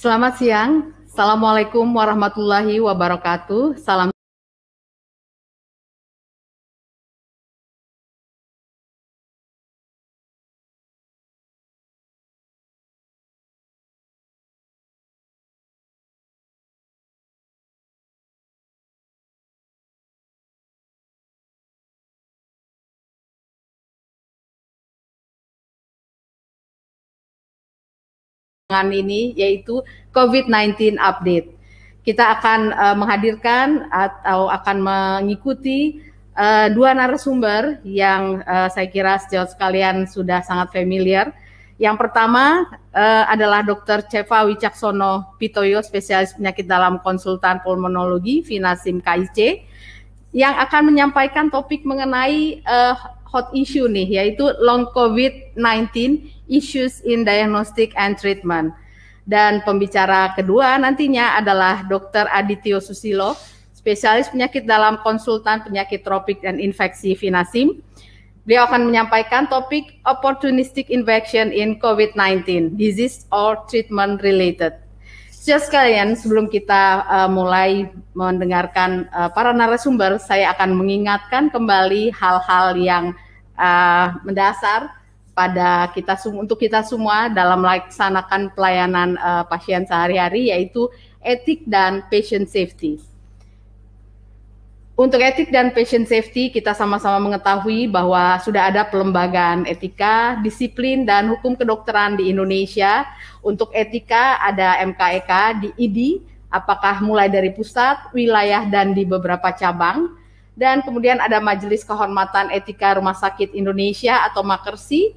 Selamat siang. Assalamualaikum warahmatullahi wabarakatuh. Salam tangan ini yaitu COVID-19 update. Kita akan uh, menghadirkan atau akan mengikuti uh, dua narasumber yang uh, saya kira sejauh sekalian sudah sangat familiar. Yang pertama uh, adalah Dr. Ceva Wicaksono Pitoyo, spesialis penyakit dalam konsultan pulmonologi FINASIM KIC, yang akan menyampaikan topik mengenai uh, hot issue nih, yaitu long COVID-19 Issues in Diagnostic and Treatment. Dan pembicara kedua nantinya adalah Dr. Adityo Susilo, spesialis penyakit dalam konsultan penyakit tropik dan infeksi Finasim. Beliau akan menyampaikan topik opportunistic infection in COVID-19, disease or treatment related. Sejak sekalian, sebelum kita uh, mulai mendengarkan uh, para narasumber, saya akan mengingatkan kembali hal-hal yang uh, mendasar pada kita semua untuk kita semua dalam melaksanakan pelayanan uh, pasien sehari-hari yaitu etik dan patient safety. Untuk etik dan patient safety, kita sama-sama mengetahui bahwa sudah ada pelembagaan etika, disiplin, dan hukum kedokteran di Indonesia. Untuk etika ada MKEK e di IDI, apakah mulai dari pusat, wilayah, dan di beberapa cabang dan kemudian ada Majelis Kehormatan Etika Rumah Sakit Indonesia atau Makersi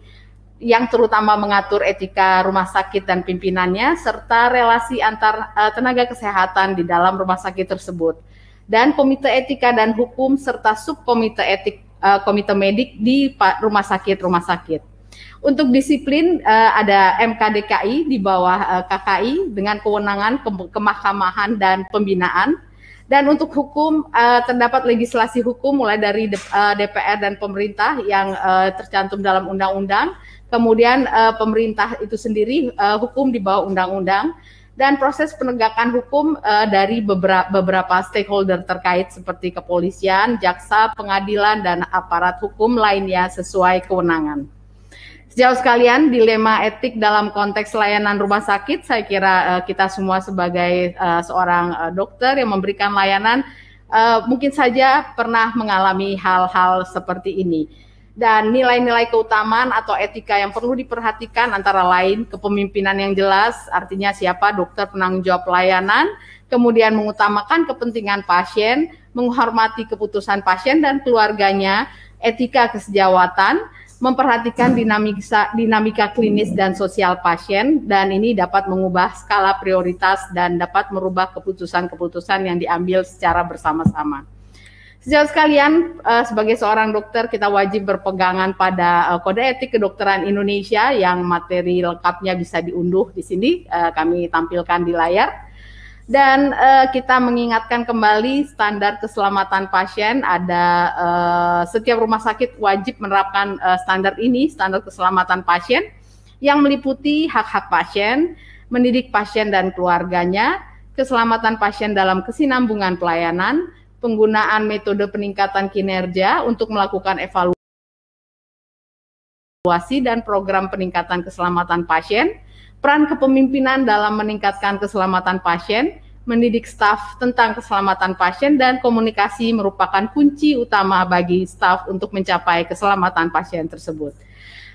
yang terutama mengatur etika rumah sakit dan pimpinannya serta relasi antar uh, tenaga kesehatan di dalam rumah sakit tersebut dan komite etika dan hukum serta subkomite etik uh, komite medik di rumah sakit rumah sakit. Untuk disiplin eh, ada MKDKI di bawah KKI dengan kewenangan ke kemahkamahan dan pembinaan dan untuk hukum uh, terdapat legislasi hukum mulai dari DPR eh, dan pemerintah yang uh, tercantum dalam undang-undang. Kemudian uh, pemerintah itu sendiri uh, hukum di bawah undang-undang dan proses penegakan hukum uh, dari beberapa, beberapa stakeholder terkait seperti kepolisian, jaksa, pengadilan, dan aparat hukum lainnya sesuai kewenangan. Sejauh sekalian dilema etik dalam konteks layanan rumah sakit, saya kira uh, kita semua sebagai uh, seorang uh, dokter yang memberikan layanan uh, mungkin saja pernah mengalami hal-hal seperti ini. Dan nilai-nilai keutamaan atau etika yang perlu diperhatikan antara lain kepemimpinan yang jelas, artinya siapa dokter penanggung jawab layanan, kemudian mengutamakan kepentingan pasien, menghormati keputusan pasien dan keluarganya, etika kesejawatan, memperhatikan dinamika, dinamika klinis dan sosial pasien dan ini dapat mengubah skala prioritas dan dapat merubah keputusan-keputusan yang diambil secara bersama-sama. Sejauh sekalian, eh, sebagai seorang dokter, kita wajib berpegangan pada eh, kode etik kedokteran Indonesia yang materi lengkapnya bisa diunduh di sini. Eh, kami tampilkan di layar dan uh, kita mengingatkan kembali standar keselamatan pasien ada uh, setiap rumah sakit wajib menerapkan uh, standar ini standar keselamatan pasien yang meliputi hak-hak pasien, mendidik pasien dan keluarganya, keselamatan pasien dalam kesinambungan pelayanan, penggunaan metode peningkatan kinerja untuk melakukan evaluasi dan program peningkatan keselamatan pasien peran kepemimpinan dalam meningkatkan keselamatan pasien, mendidik staf tentang keselamatan pasien dan komunikasi merupakan kunci utama bagi staf untuk mencapai keselamatan pasien tersebut.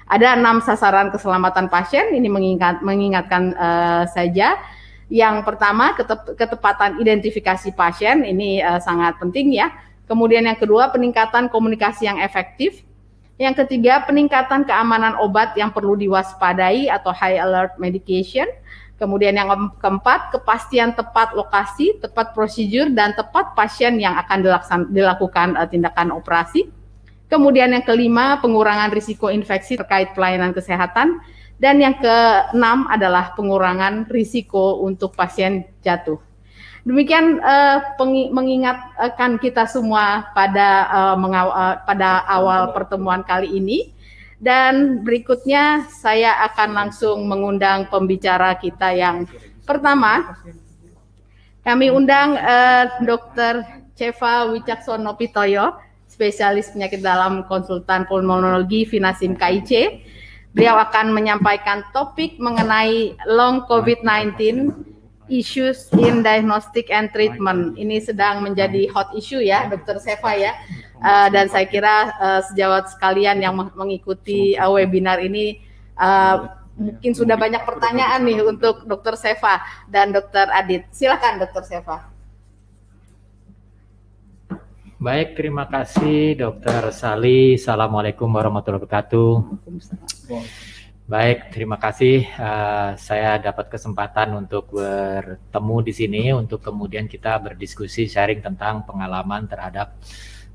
Ada enam sasaran keselamatan pasien, ini mengingat, mengingatkan uh, saja. Yang pertama, ketep, ketepatan identifikasi pasien, ini uh, sangat penting ya. Kemudian yang kedua, peningkatan komunikasi yang efektif. Yang ketiga, peningkatan keamanan obat yang perlu diwaspadai atau high alert medication. Kemudian yang keempat, kepastian tepat lokasi, tepat prosedur, dan tepat pasien yang akan dilaksan, dilakukan uh, tindakan operasi. Kemudian yang kelima, pengurangan risiko infeksi terkait pelayanan kesehatan. Dan yang keenam adalah pengurangan risiko untuk pasien jatuh. Demikian uh, mengingatkan kita semua pada uh, uh, pada awal pertemuan kali ini. Dan berikutnya saya akan langsung mengundang pembicara kita yang pertama. Kami undang uh, Dr. Ceva Wicaksono Pitoyo, spesialis penyakit dalam konsultan pulmonologi Vinasim KIC. Beliau akan menyampaikan topik mengenai long COVID-19 issues in diagnostic and treatment. Ini sedang menjadi hot issue ya, Dokter Seva ya. Uh, dan saya kira uh, sejawat sekalian yang mengikuti uh, webinar ini uh, mungkin sudah banyak pertanyaan nih untuk Dokter Seva dan Dokter Adit. Silakan Dokter Seva. Baik, terima kasih Dokter Sali. Assalamualaikum warahmatullahi wabarakatuh. Waalaikumsalam. Baik, terima kasih. Uh, saya dapat kesempatan untuk bertemu di sini untuk kemudian kita berdiskusi sharing tentang pengalaman terhadap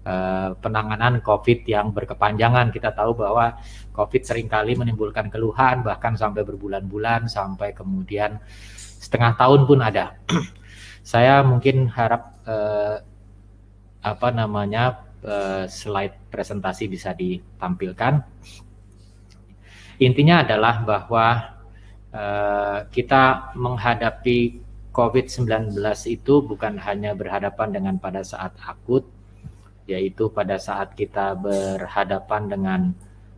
uh, penanganan COVID yang berkepanjangan. Kita tahu bahwa COVID seringkali menimbulkan keluhan bahkan sampai berbulan-bulan sampai kemudian setengah tahun pun ada. saya mungkin harap uh, apa namanya uh, slide presentasi bisa ditampilkan. Intinya adalah bahwa uh, kita menghadapi COVID-19 itu bukan hanya berhadapan dengan pada saat akut, yaitu pada saat kita berhadapan dengan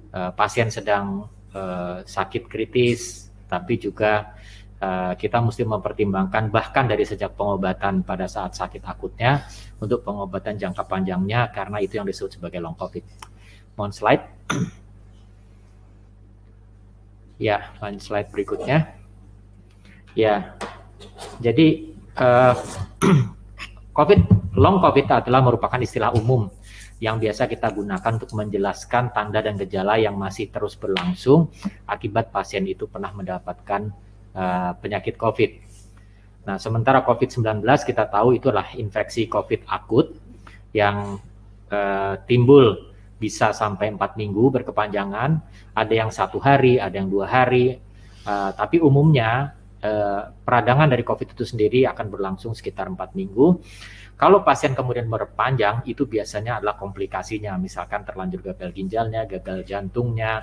uh, pasien sedang uh, sakit kritis, tapi juga uh, kita mesti mempertimbangkan bahkan dari sejak pengobatan pada saat sakit akutnya untuk pengobatan jangka panjangnya karena itu yang disebut sebagai long COVID. Mohon slide. Ya, lanjut slide berikutnya. Ya, jadi uh, COVID, long COVID adalah merupakan istilah umum yang biasa kita gunakan untuk menjelaskan tanda dan gejala yang masih terus berlangsung akibat pasien itu pernah mendapatkan uh, penyakit COVID. Nah, sementara COVID-19 kita tahu itulah infeksi COVID akut yang uh, timbul bisa sampai empat minggu berkepanjangan, ada yang satu hari, ada yang dua hari. Uh, tapi umumnya uh, peradangan dari COVID itu sendiri akan berlangsung sekitar empat minggu. Kalau pasien kemudian berpanjang, itu biasanya adalah komplikasinya, misalkan terlanjur gagal ginjalnya, gagal jantungnya,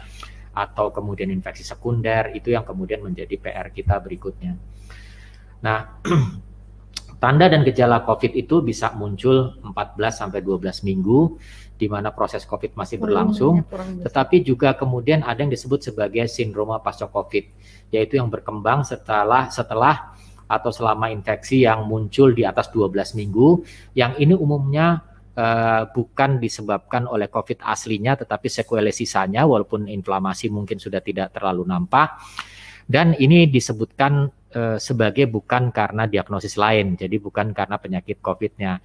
atau kemudian infeksi sekunder, itu yang kemudian menjadi PR kita berikutnya. Nah, tanda dan gejala COVID itu bisa muncul 14 sampai 12 minggu di mana proses COVID masih berlangsung, tetapi juga kemudian ada yang disebut sebagai sindroma pasca COVID, yaitu yang berkembang setelah setelah atau selama infeksi yang muncul di atas 12 minggu, yang ini umumnya uh, bukan disebabkan oleh COVID aslinya, tetapi sekuele sisanya, walaupun inflamasi mungkin sudah tidak terlalu nampak, dan ini disebutkan uh, sebagai bukan karena diagnosis lain, jadi bukan karena penyakit COVID-nya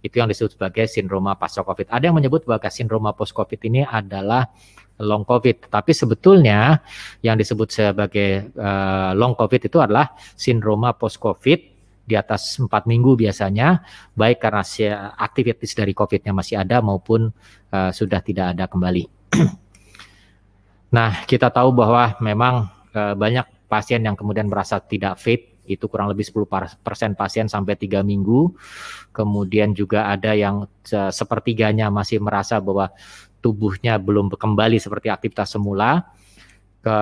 itu yang disebut sebagai sindroma pasca COVID. Ada yang menyebut bahwa sindroma post COVID ini adalah long COVID, tapi sebetulnya yang disebut sebagai uh, long COVID itu adalah sindroma post COVID di atas empat minggu biasanya, baik karena eh, aktivitas dari COVID-nya masih ada maupun uh, sudah tidak ada kembali. nah, kita tahu bahwa memang uh, banyak pasien yang kemudian merasa tidak fit itu kurang lebih 10% pasien sampai tiga minggu. Kemudian juga ada yang sepertiganya masih merasa bahwa tubuhnya belum kembali seperti aktivitas semula. Ke,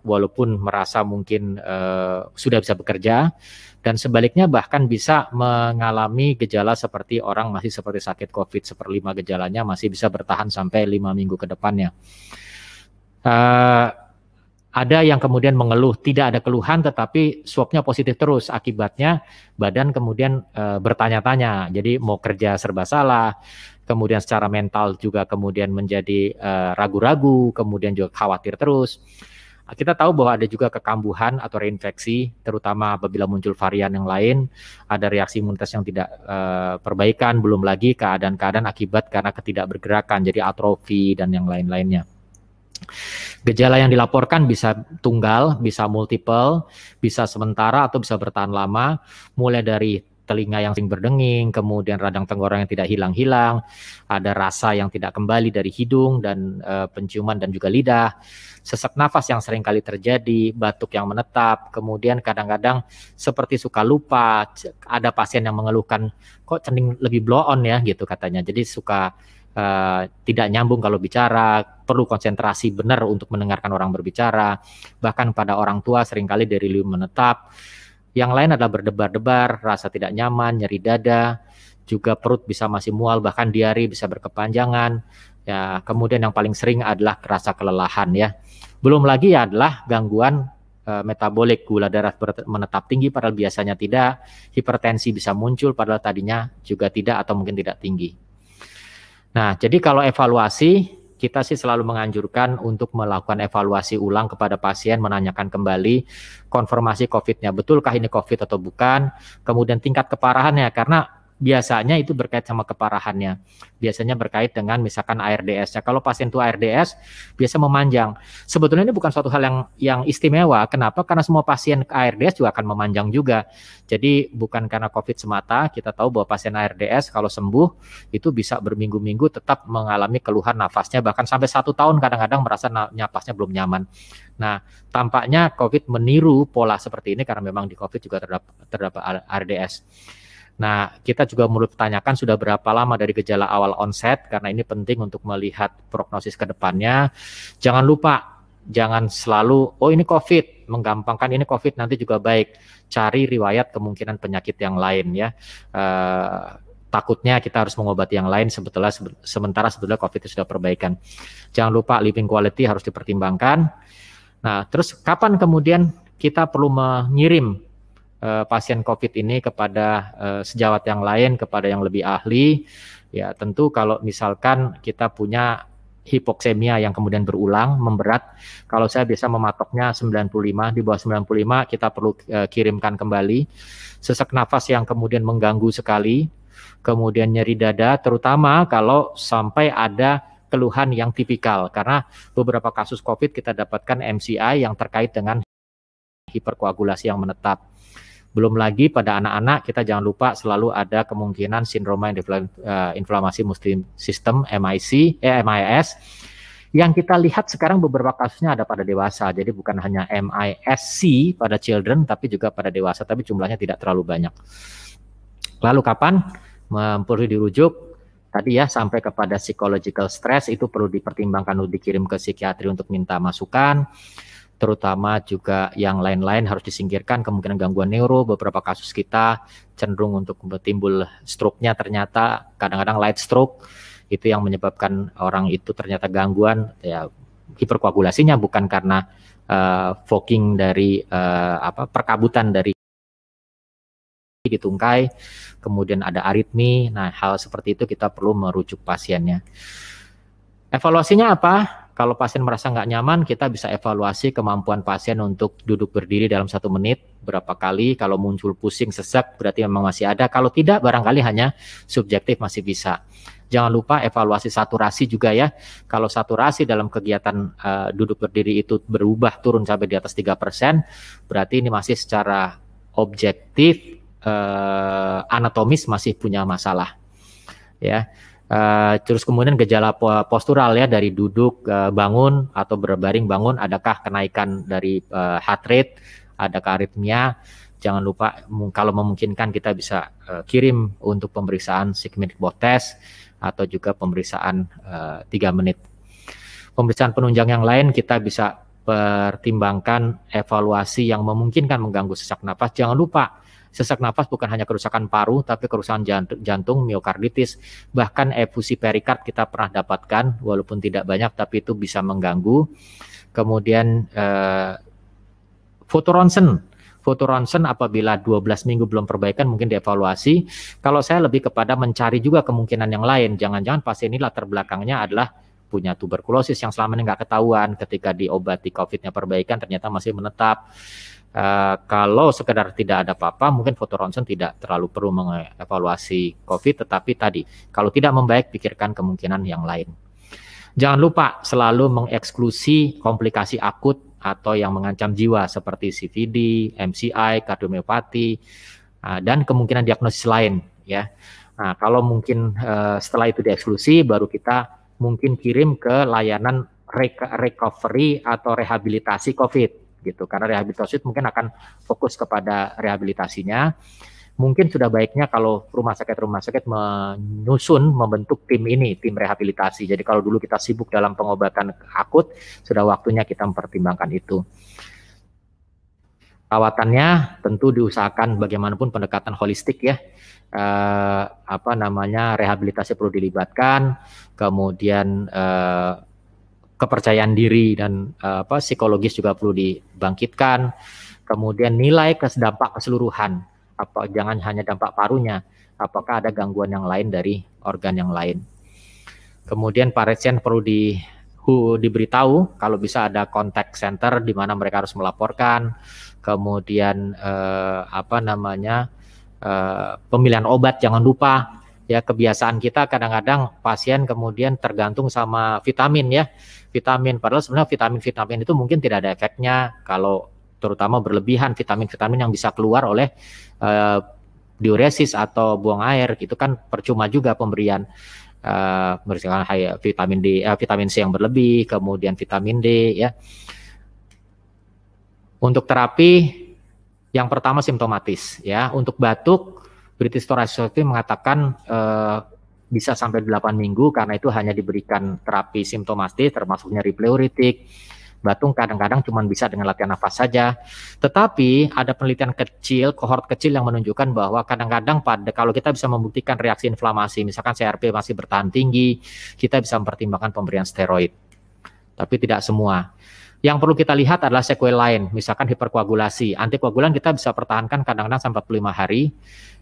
walaupun merasa mungkin uh, sudah bisa bekerja dan sebaliknya bahkan bisa mengalami gejala seperti orang masih seperti sakit COVID seperlima gejalanya masih bisa bertahan sampai lima minggu ke depannya. Uh, ada yang kemudian mengeluh, tidak ada keluhan tetapi swabnya positif terus. Akibatnya badan kemudian e, bertanya-tanya, jadi mau kerja serba salah, kemudian secara mental juga kemudian menjadi eh, ragu-ragu, kemudian juga khawatir terus. Kita tahu bahwa ada juga kekambuhan atau reinfeksi, terutama apabila muncul varian yang lain, ada reaksi imunitas yang tidak e, perbaikan, belum lagi keadaan-keadaan akibat karena ketidakbergerakan, jadi atrofi dan yang lain-lainnya. Gejala yang dilaporkan bisa tunggal, bisa multiple, bisa sementara atau bisa bertahan lama, mulai dari telinga yang sering berdenging, kemudian radang tenggorokan yang tidak hilang-hilang, ada rasa yang tidak kembali dari hidung dan e, penciuman dan juga lidah, sesak nafas yang sering kali terjadi, batuk yang menetap, kemudian kadang-kadang seperti suka lupa, ada pasien yang mengeluhkan kok cenderung lebih blow on ya gitu katanya. Jadi suka uh, tidak nyambung kalau bicara, perlu konsentrasi benar untuk mendengarkan orang berbicara, bahkan pada orang tua seringkali delirium menetap. Yang lain adalah berdebar-debar, rasa tidak nyaman, nyeri dada, juga perut bisa masih mual, bahkan diari bisa berkepanjangan. Ya, kemudian yang paling sering adalah rasa kelelahan ya. Belum lagi ya adalah gangguan eh, metabolik gula darah menetap tinggi padahal biasanya tidak, hipertensi bisa muncul padahal tadinya juga tidak atau mungkin tidak tinggi. Nah, jadi kalau evaluasi, kita sih selalu menganjurkan untuk melakukan evaluasi ulang kepada pasien, menanyakan kembali konfirmasi COVID-nya, betulkah ini COVID atau bukan, kemudian tingkat keparahannya, karena biasanya itu berkait sama keparahannya. Biasanya berkait dengan misalkan ARDS-nya. Kalau pasien itu ARDS biasa memanjang. Sebetulnya ini bukan suatu hal yang yang istimewa. Kenapa? Karena semua pasien ARDS juga akan memanjang juga. Jadi bukan karena COVID semata. Kita tahu bahwa pasien ARDS kalau sembuh itu bisa berminggu-minggu tetap mengalami keluhan nafasnya bahkan sampai satu tahun kadang-kadang merasa nafasnya belum nyaman. Nah, tampaknya COVID meniru pola seperti ini karena memang di COVID juga terdapat, terdapat ARDS. Nah, kita juga perlu tanyakan sudah berapa lama dari gejala awal onset karena ini penting untuk melihat prognosis ke depannya. Jangan lupa, jangan selalu oh ini COVID, menggampangkan ini COVID nanti juga baik. Cari riwayat kemungkinan penyakit yang lain ya. Uh, takutnya kita harus mengobati yang lain sebetulnya sementara sebetulnya COVID sudah perbaikan. Jangan lupa living quality harus dipertimbangkan. Nah, terus kapan kemudian kita perlu mengirim uh, pasien COVID ini kepada uh, sejawat yang lain, kepada yang lebih ahli. Ya tentu kalau misalkan kita punya hipoksemia yang kemudian berulang memberat kalau saya bisa mematoknya 95 di bawah 95 kita perlu uh, kirimkan kembali sesak nafas yang kemudian mengganggu sekali kemudian nyeri dada terutama kalau sampai ada keluhan yang tipikal karena beberapa kasus COVID kita dapatkan MCI yang terkait dengan hiperkoagulasi yang menetap belum lagi pada anak-anak kita jangan lupa selalu ada kemungkinan sindroma eh, inflamasi muslim sistem MIC eh MIS yang kita lihat sekarang beberapa kasusnya ada pada dewasa. Jadi bukan hanya MISC pada children tapi juga pada dewasa tapi jumlahnya tidak terlalu banyak. Lalu kapan perlu dirujuk? Tadi ya sampai kepada psychological stress itu perlu dipertimbangkan untuk dikirim ke psikiatri untuk minta masukan terutama juga yang lain-lain harus disingkirkan kemungkinan gangguan neuro beberapa kasus kita cenderung untuk timbul stroke-nya ternyata kadang-kadang light stroke itu yang menyebabkan orang itu ternyata gangguan ya hiperkoagulasinya bukan karena uh, fogging dari uh, apa perkabutan dari ditungkai kemudian ada aritmi. Nah, hal seperti itu kita perlu merujuk pasiennya. Evaluasinya apa? Kalau pasien merasa nggak nyaman, kita bisa evaluasi kemampuan pasien untuk duduk berdiri dalam satu menit berapa kali. Kalau muncul pusing, sesak, berarti memang masih ada. Kalau tidak, barangkali hanya subjektif masih bisa. Jangan lupa evaluasi saturasi juga ya. Kalau saturasi dalam kegiatan uh, duduk berdiri itu berubah turun sampai di atas 3%, berarti ini masih secara objektif uh, anatomis masih punya masalah. Ya. Eh, terus kemudian gejala postural ya dari duduk uh, bangun atau berbaring bangun, adakah kenaikan dari uh, heart rate, adakah aritmia? Jangan lupa kalau memungkinkan kita bisa uh, kirim untuk pemeriksaan sigmoid bot test atau juga pemeriksaan tiga uh, menit. Pemeriksaan penunjang yang lain kita bisa pertimbangkan evaluasi yang memungkinkan mengganggu sesak nafas Jangan lupa Sesak nafas bukan hanya kerusakan paru, tapi kerusakan jantung, miokarditis, bahkan efusi perikard kita pernah dapatkan, walaupun tidak banyak, tapi itu bisa mengganggu. Kemudian eh, ronsen, foto ronsen apabila 12 minggu belum perbaikan mungkin dievaluasi. Kalau saya lebih kepada mencari juga kemungkinan yang lain. Jangan-jangan pasien ini latar belakangnya adalah punya tuberkulosis yang selama ini nggak ketahuan ketika diobati COVID-nya perbaikan ternyata masih menetap. Uh, kalau sekedar tidak ada apa-apa, mungkin foto ronsen tidak terlalu perlu mengevaluasi COVID, tetapi tadi kalau tidak membaik, pikirkan kemungkinan yang lain. Jangan lupa selalu mengeksklusi komplikasi akut atau yang mengancam jiwa seperti CVD, MCI, kardiomiopati, uh, eh, dan kemungkinan diagnosis lain. Ya, nah, kalau mungkin uh, setelah itu dieksklusi, baru kita mungkin kirim ke layanan recovery atau rehabilitasi COVID gitu karena rehabilitasi mungkin akan fokus kepada rehabilitasinya mungkin sudah baiknya kalau rumah sakit rumah sakit menyusun membentuk tim ini tim rehabilitasi jadi kalau dulu kita sibuk dalam pengobatan akut sudah waktunya kita mempertimbangkan itu perawatannya tentu diusahakan bagaimanapun pendekatan holistik ya eh, apa namanya rehabilitasi perlu dilibatkan kemudian eh, kepercayaan diri dan uh, apa psikologis juga perlu dibangkitkan. Kemudian nilai dampak keseluruhan, apa jangan hanya dampak parunya, apakah ada gangguan yang lain dari organ yang lain. Kemudian pasien perlu di hu, diberitahu kalau bisa ada kontak center di mana mereka harus melaporkan, kemudian eh, apa namanya eh, pemilihan obat jangan lupa ya kebiasaan kita kadang-kadang pasien kemudian tergantung sama vitamin ya vitamin padahal sebenarnya vitamin-vitamin itu mungkin tidak ada efeknya kalau terutama berlebihan vitamin-vitamin yang bisa keluar oleh uh, diuresis atau buang air itu kan percuma juga pemberian uh, vitamin D uh, vitamin C yang berlebih kemudian vitamin D ya untuk terapi yang pertama simptomatis ya untuk batuk British Thoracic Society mengatakan uh, bisa sampai 8 minggu karena itu hanya diberikan terapi simptomatis termasuk nyeri pleuritik, batung kadang-kadang cuma bisa dengan latihan nafas saja. Tetapi ada penelitian kecil, kohort kecil yang menunjukkan bahwa kadang-kadang pada kalau kita bisa membuktikan reaksi inflamasi, misalkan CRP masih bertahan tinggi, kita bisa mempertimbangkan pemberian steroid. Tapi tidak semua. Yang perlu kita lihat adalah sequel lain, misalkan hiperkoagulasi. Antikoagulan kita bisa pertahankan kadang-kadang sampai 45 hari.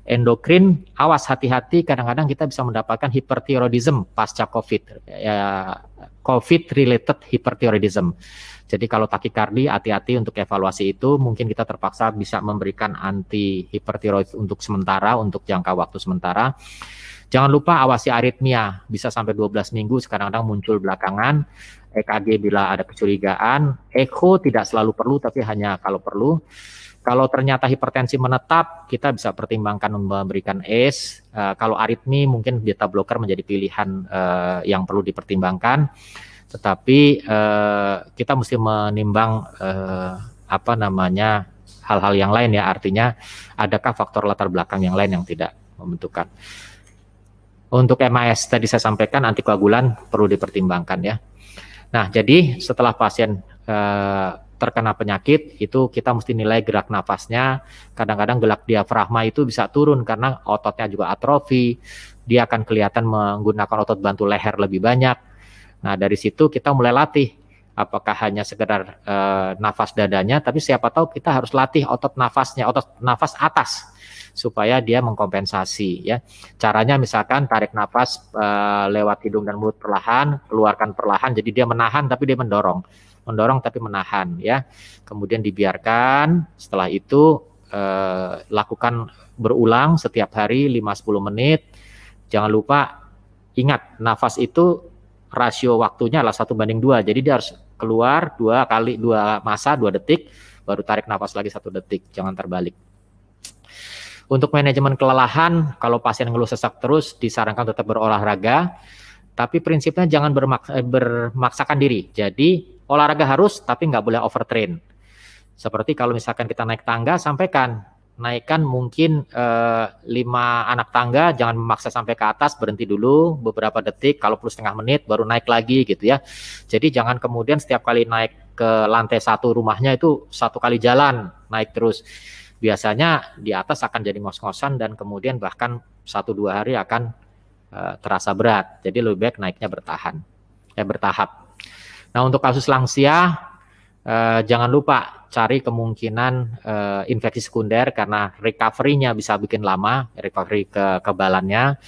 Endokrin, awas hati-hati, kadang-kadang kita bisa mendapatkan hipertiroidism pasca COVID, ya, COVID-related hipertiroidism. Jadi kalau takikardi, hati-hati untuk evaluasi itu. Mungkin kita terpaksa bisa memberikan anti hipertiroid untuk sementara, untuk jangka waktu sementara. Jangan lupa awasi aritmia, bisa sampai 12 minggu, sekarang kadang muncul belakangan. EKG bila ada kecurigaan, echo tidak selalu perlu tapi hanya kalau perlu. Kalau ternyata hipertensi menetap, kita bisa pertimbangkan memberikan ACE. Uh, kalau aritmi mungkin beta blocker menjadi pilihan uh, yang perlu dipertimbangkan. Tetapi uh, kita mesti menimbang uh, apa namanya hal-hal yang lain ya. Artinya adakah faktor latar belakang yang lain yang tidak membentukkan. Untuk MAS tadi saya sampaikan antikoagulan perlu dipertimbangkan ya. Nah, jadi setelah pasien uh, terkena penyakit itu kita mesti nilai gerak nafasnya. Kadang-kadang gelak diafragma itu bisa turun karena ototnya juga atrofi. Dia akan kelihatan menggunakan otot bantu leher lebih banyak. Nah, dari situ kita mulai latih apakah hanya sekedar eh, nafas dadanya tapi siapa tahu kita harus latih otot nafasnya, otot nafas atas supaya dia mengkompensasi ya. Caranya misalkan tarik nafas e, lewat hidung dan mulut perlahan, keluarkan perlahan jadi dia menahan tapi dia mendorong. Mendorong tapi menahan ya. Kemudian dibiarkan, setelah itu e, lakukan berulang setiap hari 5-10 menit. Jangan lupa ingat nafas itu rasio waktunya adalah satu banding dua jadi dia harus keluar dua kali dua masa dua detik baru tarik nafas lagi satu detik jangan terbalik untuk manajemen kelelahan, kalau pasien ngeluh sesak terus disarankan tetap berolahraga, tapi prinsipnya jangan bermaks eh, bermaksakan diri. Jadi olahraga harus, tapi nggak boleh overtrain. Seperti kalau misalkan kita naik tangga, sampaikan naikkan mungkin eh, lima anak tangga, jangan memaksa sampai ke atas, berhenti dulu beberapa detik, kalau perlu setengah menit baru naik lagi gitu ya. Jadi jangan kemudian setiap kali naik ke lantai satu rumahnya itu satu kali jalan naik terus biasanya di atas akan jadi ngos-ngosan dan kemudian bahkan satu dua hari akan uh, terasa berat. Jadi lebih baik naiknya bertahan, ya bertahap. Nah untuk kasus lansia uh, jangan lupa cari kemungkinan uh, infeksi sekunder karena recovery-nya bisa bikin lama, recovery kekebalannya.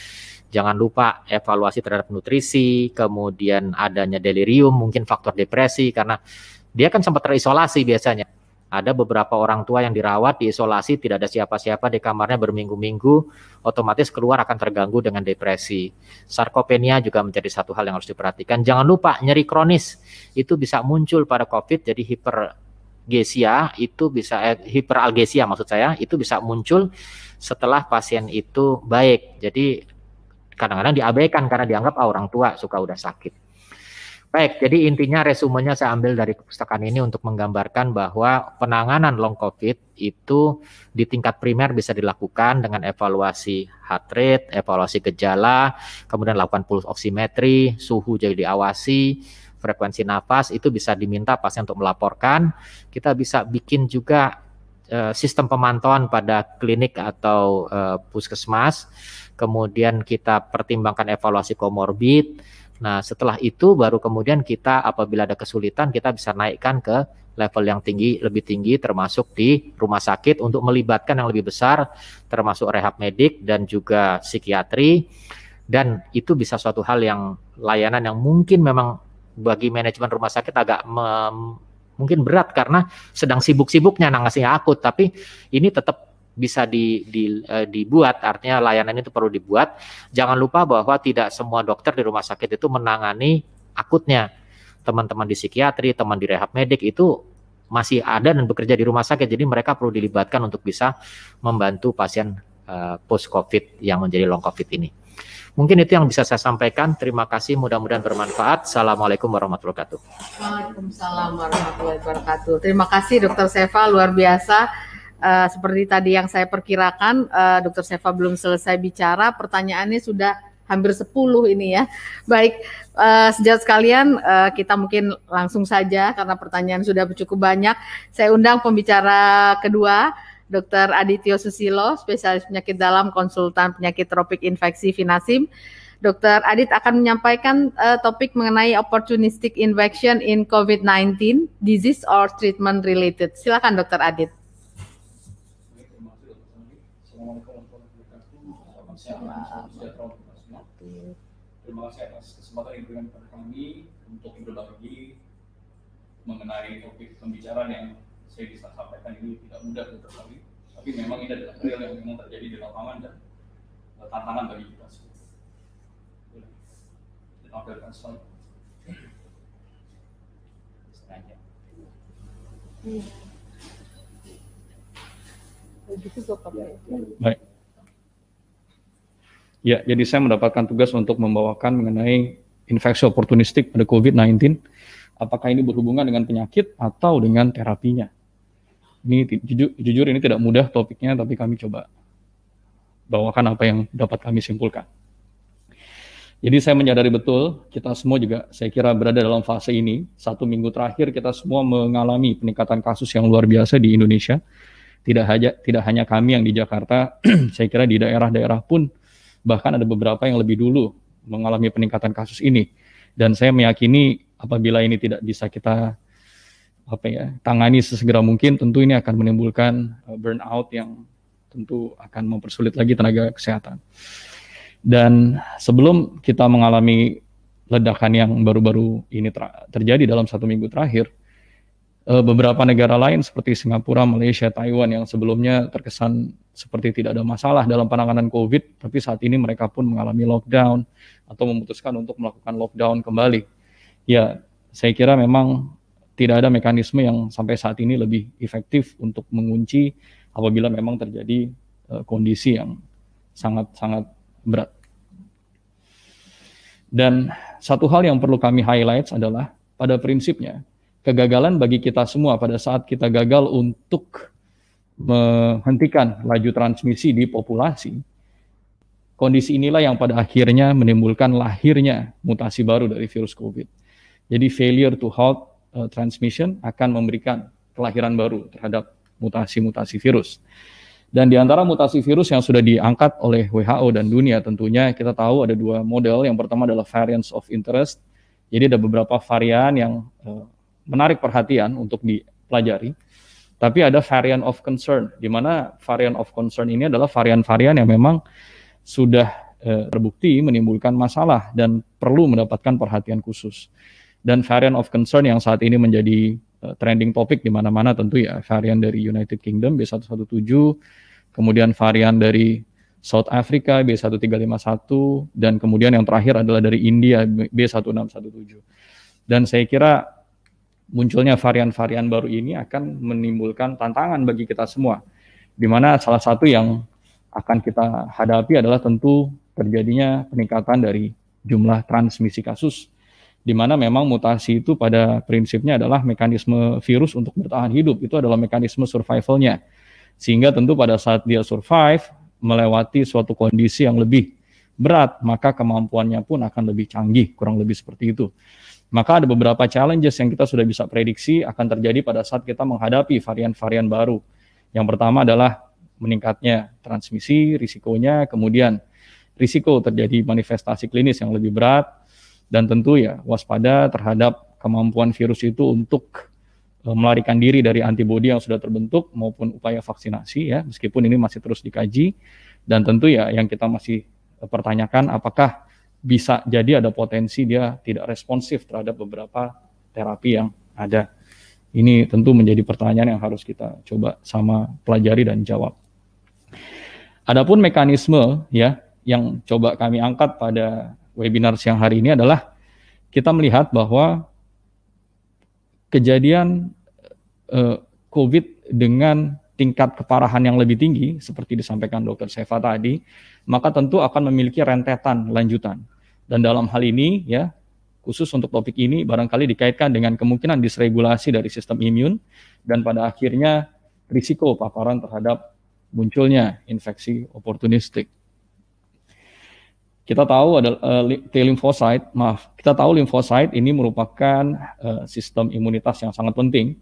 Jangan lupa evaluasi terhadap nutrisi, kemudian adanya delirium, mungkin faktor depresi karena dia kan sempat terisolasi biasanya ada beberapa orang tua yang dirawat diisolasi tidak ada siapa-siapa di kamarnya berminggu-minggu otomatis keluar akan terganggu dengan depresi sarkopenia juga menjadi satu hal yang harus diperhatikan jangan lupa nyeri kronis itu bisa muncul pada covid jadi hipergesia itu bisa eh, hiperalgesia maksud saya itu bisa muncul setelah pasien itu baik jadi kadang-kadang diabaikan karena dianggap ah, orang tua suka udah sakit Baik, jadi intinya resumenya saya ambil dari perpustakaan ini untuk menggambarkan bahwa penanganan long COVID itu di tingkat primer bisa dilakukan dengan evaluasi heart rate, evaluasi gejala, kemudian lakukan pulse oximetry, suhu jadi diawasi, frekuensi nafas itu bisa diminta pasien untuk melaporkan. Kita bisa bikin juga eh, sistem pemantauan pada klinik atau eh, puskesmas. Kemudian kita pertimbangkan evaluasi komorbid Nah, setelah itu baru kemudian kita apabila ada kesulitan kita bisa naikkan ke level yang tinggi, lebih tinggi termasuk di rumah sakit untuk melibatkan yang lebih besar termasuk rehab medik dan juga psikiatri dan itu bisa suatu hal yang layanan yang mungkin memang bagi manajemen rumah sakit agak mungkin berat karena sedang sibuk-sibuknya nangasnya akut tapi ini tetap bisa di, di, uh, dibuat, artinya layanan itu perlu dibuat. Jangan lupa bahwa tidak semua dokter di rumah sakit itu menangani akutnya. Teman-teman di psikiatri, teman di rehab medik itu masih ada dan bekerja di rumah sakit, jadi mereka perlu dilibatkan untuk bisa membantu pasien uh, eh, post COVID yang menjadi long COVID ini. Mungkin itu yang bisa saya sampaikan. Terima kasih, mudah-mudahan bermanfaat. Assalamualaikum warahmatullahi wabarakatuh. Waalaikumsalam warahmatullahi wabarakatuh. Terima kasih Dokter Seva, luar biasa uh, seperti tadi yang saya perkirakan, uh, Dokter Seva belum selesai bicara, pertanyaannya sudah hampir 10 ini ya. Baik, uh, eh, sejak sekalian uh, kita mungkin langsung saja karena pertanyaan sudah cukup banyak. Saya undang pembicara kedua, Dokter Adityo Susilo, spesialis penyakit dalam, konsultan penyakit tropik infeksi Finasim. Dokter Adit akan menyampaikan uh, topik mengenai opportunistic infection in COVID-19, disease or treatment related. Silakan Dokter Adit. Assalamualaikum warahmatullahi wabarakatuh. Selamat siang, sejahtera semua. Terima kasih atas kesempatan yang diberikan kepada kami untuk berbagi mengenai topik pembicaraan yang saya bisa sampaikan ini tidak mudah untuk kami, tapi memang ini adalah real yang memang terjadi di lapangan dan tantangan bagi kita semua. Kita tampilkan slide. Sengaja. Gitu Baik. Ya, jadi saya mendapatkan tugas untuk membawakan mengenai infeksi oportunistik pada COVID-19. Apakah ini berhubungan dengan penyakit atau dengan terapinya? Ini jujur, jujur ini tidak mudah topiknya, tapi kami coba bawakan apa yang dapat kami simpulkan. Jadi saya menyadari betul, kita semua juga saya kira berada dalam fase ini. Satu minggu terakhir kita semua mengalami peningkatan kasus yang luar biasa di Indonesia. Tidak hanya tidak hanya kami yang di Jakarta, saya kira di daerah-daerah pun bahkan ada beberapa yang lebih dulu mengalami peningkatan kasus ini. Dan saya meyakini apabila ini tidak bisa kita apa ya tangani sesegera mungkin tentu ini akan menimbulkan uh, burnout yang tentu akan mempersulit lagi tenaga kesehatan. Dan sebelum kita mengalami ledakan yang baru-baru ini terjadi dalam satu minggu terakhir, Eh, beberapa negara lain seperti Singapura, Malaysia, Taiwan yang sebelumnya terkesan seperti tidak ada masalah dalam penanganan COVID, tapi saat ini mereka pun mengalami lockdown atau memutuskan untuk melakukan lockdown kembali. Ya, saya kira memang tidak ada mekanisme yang sampai saat ini lebih efektif untuk mengunci apabila memang terjadi eh, kondisi yang sangat-sangat berat. Dan satu hal yang perlu kami highlight adalah pada prinsipnya kegagalan bagi kita semua pada saat kita gagal untuk menghentikan laju transmisi di populasi. Kondisi inilah yang pada akhirnya menimbulkan lahirnya mutasi baru dari virus COVID. Jadi failure to halt uh, transmission akan memberikan kelahiran baru terhadap mutasi-mutasi virus. Dan di antara mutasi virus yang sudah diangkat oleh WHO dan dunia tentunya kita tahu ada dua model. Yang pertama adalah variants of interest. Jadi ada beberapa varian yang uh, menarik perhatian untuk dipelajari. Tapi ada variant of concern, di mana variant of concern ini adalah varian-varian yang memang sudah eh, terbukti menimbulkan masalah dan perlu mendapatkan perhatian khusus. Dan variant of concern yang saat ini menjadi eh, trending topic di mana-mana tentu ya varian dari United Kingdom B117, kemudian varian dari South Africa B1351 dan kemudian yang terakhir adalah dari India B1617. Dan saya kira munculnya varian-varian baru ini akan menimbulkan tantangan bagi kita semua. Di mana salah satu yang akan kita hadapi adalah tentu terjadinya peningkatan dari jumlah transmisi kasus di mana memang mutasi itu pada prinsipnya adalah mekanisme virus untuk bertahan hidup itu adalah mekanisme survivalnya sehingga tentu pada saat dia survive melewati suatu kondisi yang lebih berat maka kemampuannya pun akan lebih canggih kurang lebih seperti itu maka ada beberapa challenges yang kita sudah bisa prediksi akan terjadi pada saat kita menghadapi varian-varian baru. Yang pertama adalah meningkatnya transmisi, risikonya, kemudian risiko terjadi manifestasi klinis yang lebih berat, dan tentu ya waspada terhadap kemampuan virus itu untuk eh, melarikan diri dari antibodi yang sudah terbentuk maupun upaya vaksinasi ya meskipun ini masih terus dikaji dan tentu ya yang kita masih eh, pertanyakan apakah bisa jadi ada potensi dia tidak responsif terhadap beberapa terapi yang ada. Ini tentu menjadi pertanyaan yang harus kita coba sama pelajari dan jawab. Adapun mekanisme ya yang coba kami angkat pada webinar siang hari ini adalah kita melihat bahwa kejadian eh, COVID dengan tingkat keparahan yang lebih tinggi, seperti disampaikan dokter Seva tadi, maka tentu akan memiliki rentetan lanjutan. Dan dalam hal ini, ya, khusus untuk topik ini barangkali dikaitkan dengan kemungkinan disregulasi dari sistem imun dan pada akhirnya risiko paparan terhadap munculnya infeksi oportunistik kita tahu ada uh, T limfosit, maaf, kita tahu limfosit ini merupakan uh, sistem imunitas yang sangat penting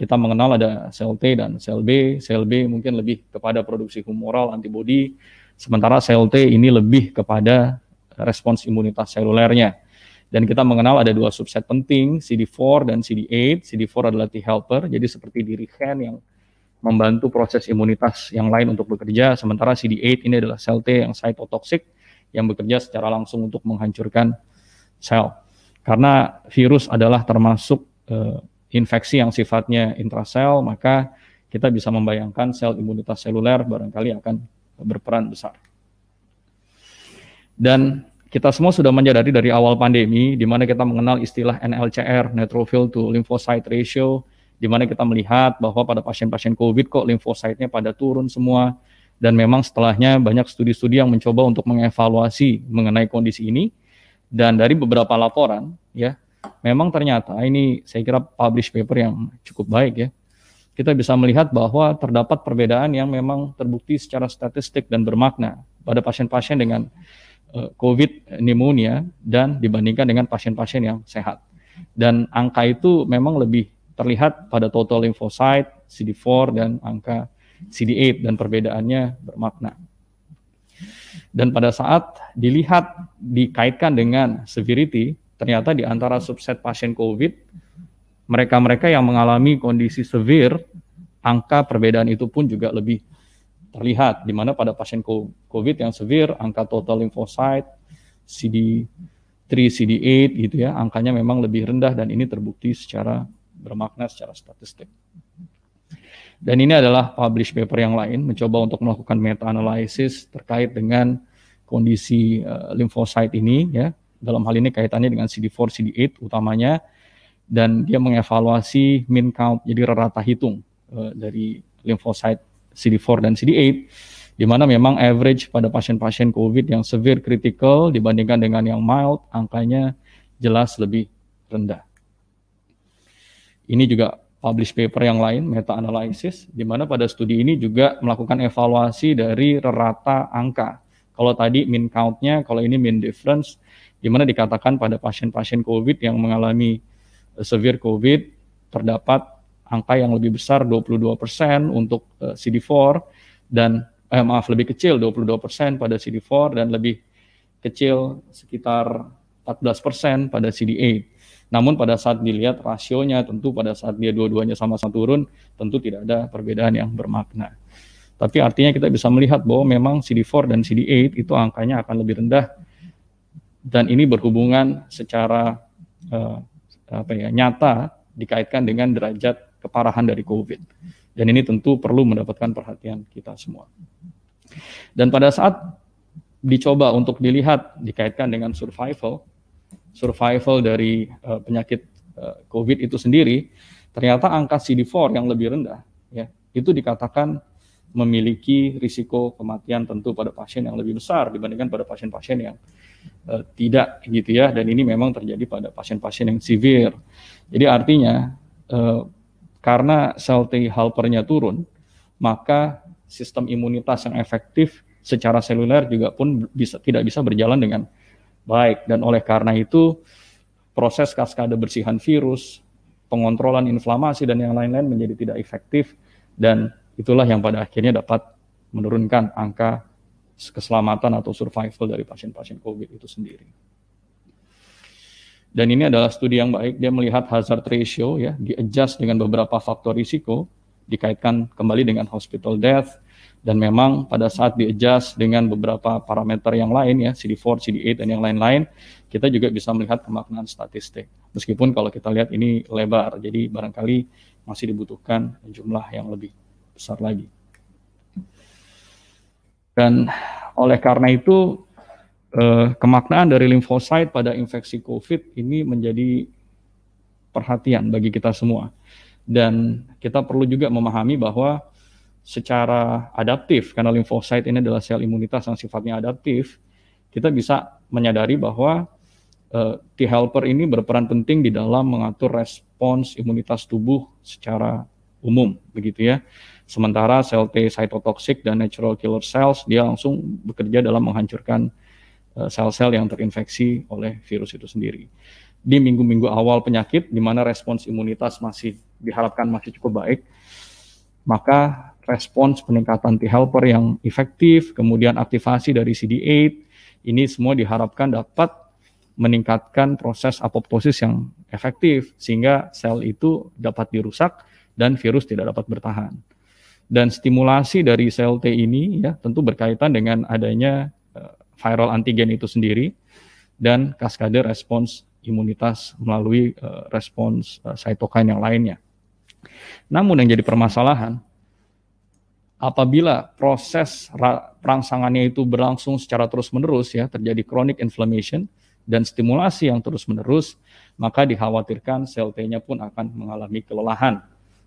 kita mengenal ada sel T dan sel B. Sel B mungkin lebih kepada produksi humoral antibodi, sementara sel T ini lebih kepada respons imunitas selulernya. Dan kita mengenal ada dua subset penting, CD4 dan CD8. CD4 adalah T helper, jadi seperti diri Hen yang membantu proses imunitas yang lain untuk bekerja, sementara CD8 ini adalah sel T yang cytotoxic yang bekerja secara langsung untuk menghancurkan sel. Karena virus adalah termasuk eh, infeksi yang sifatnya intrasel, maka kita bisa membayangkan sel imunitas seluler barangkali akan berperan besar. Dan kita semua sudah menyadari dari awal pandemi, di mana kita mengenal istilah NLCR, neutrophil to lymphocyte ratio, di mana kita melihat bahwa pada pasien-pasien COVID kok limfositnya pada turun semua, dan memang setelahnya banyak studi-studi yang mencoba untuk mengevaluasi mengenai kondisi ini dan dari beberapa laporan ya memang ternyata ini saya kira publish paper yang cukup baik ya. Kita bisa melihat bahwa terdapat perbedaan yang memang terbukti secara statistik dan bermakna pada pasien-pasien dengan eh, COVID pneumonia dan dibandingkan dengan pasien-pasien yang sehat. Dan angka itu memang lebih terlihat pada total lymphocyte, CD4 dan angka CD8 dan perbedaannya bermakna. Dan pada saat dilihat dikaitkan dengan severity, Ternyata di antara subset pasien COVID, mereka-mereka yang mengalami kondisi severe, angka perbedaan itu pun juga lebih terlihat. Di mana pada pasien COVID yang severe, angka total lymphocyte, CD3, CD8 gitu ya, angkanya memang lebih rendah dan ini terbukti secara bermakna secara statistik. Dan ini adalah publish paper yang lain mencoba untuk melakukan meta analisis terkait dengan kondisi uh, eh, limfosit ini ya dalam hal ini kaitannya dengan CD4, CD8 utamanya, dan dia mengevaluasi min count, jadi rata hitung uh, dari limfosit CD4 dan CD8, di mana memang average pada pasien-pasien COVID yang severe critical dibandingkan dengan yang mild, angkanya jelas lebih rendah. Ini juga publish paper yang lain, meta analysis di mana pada studi ini juga melakukan evaluasi dari rata angka. Kalau tadi min count-nya, kalau ini min difference, di mana dikatakan pada pasien-pasien COVID yang mengalami eh, severe COVID terdapat angka yang lebih besar 22% untuk eh, CD4 dan eh, maaf lebih kecil 22% pada CD4 dan lebih kecil sekitar 14% pada CD8. Namun pada saat dilihat rasionya tentu pada saat dia dua-duanya sama-sama turun tentu tidak ada perbedaan yang bermakna. Tapi artinya kita bisa melihat bahwa memang CD4 dan CD8 itu angkanya akan lebih rendah dan ini berhubungan secara uh, apa ya nyata dikaitkan dengan derajat keparahan dari COVID. Dan ini tentu perlu mendapatkan perhatian kita semua. Dan pada saat dicoba untuk dilihat dikaitkan dengan survival, survival dari uh, penyakit uh, COVID itu sendiri, ternyata angka CD4 yang lebih rendah, ya itu dikatakan memiliki risiko kematian tentu pada pasien yang lebih besar dibandingkan pada pasien-pasien yang e, tidak gitu ya dan ini memang terjadi pada pasien-pasien yang severe. Jadi artinya e, karena sel T helpernya turun maka sistem imunitas yang efektif secara seluler juga pun bisa tidak bisa berjalan dengan baik dan oleh karena itu proses kaskade bersihan virus, pengontrolan inflamasi dan yang lain-lain menjadi tidak efektif dan itulah yang pada akhirnya dapat menurunkan angka keselamatan atau survival dari pasien-pasien COVID itu sendiri. Dan ini adalah studi yang baik, dia melihat hazard ratio ya, di-adjust dengan beberapa faktor risiko, dikaitkan kembali dengan hospital death, dan memang pada saat di-adjust dengan beberapa parameter yang lain ya, CD4, CD8, dan yang lain-lain, kita juga bisa melihat kemaknaan statistik. Meskipun kalau kita lihat ini lebar, jadi barangkali masih dibutuhkan jumlah yang lebih besar lagi. Dan oleh karena itu eh, kemaknaan dari limfosit pada infeksi COVID ini menjadi perhatian bagi kita semua. Dan kita perlu juga memahami bahwa secara adaptif, karena limfosit ini adalah sel imunitas yang sifatnya adaptif, kita bisa menyadari bahwa eh, T helper ini berperan penting di dalam mengatur respons imunitas tubuh secara umum, begitu ya. Sementara sel T cytotoxic dan natural killer cells dia langsung bekerja dalam menghancurkan eh, sel-sel yang terinfeksi oleh virus itu sendiri. Di minggu-minggu awal penyakit di mana respons imunitas masih diharapkan masih cukup baik, maka respons peningkatan T helper yang efektif, kemudian aktivasi dari CD8 ini semua diharapkan dapat meningkatkan proses apoptosis yang efektif sehingga sel itu dapat dirusak dan virus tidak dapat bertahan. Dan stimulasi dari sel T ini ya tentu berkaitan dengan adanya eh, viral antigen itu sendiri dan kaskade respons imunitas melalui uh, respons eh, cytokine yang lainnya. Namun yang jadi permasalahan apabila proses perangsangannya itu berlangsung secara terus-menerus ya terjadi chronic inflammation dan stimulasi yang terus-menerus maka dikhawatirkan sel T-nya pun akan mengalami kelelahan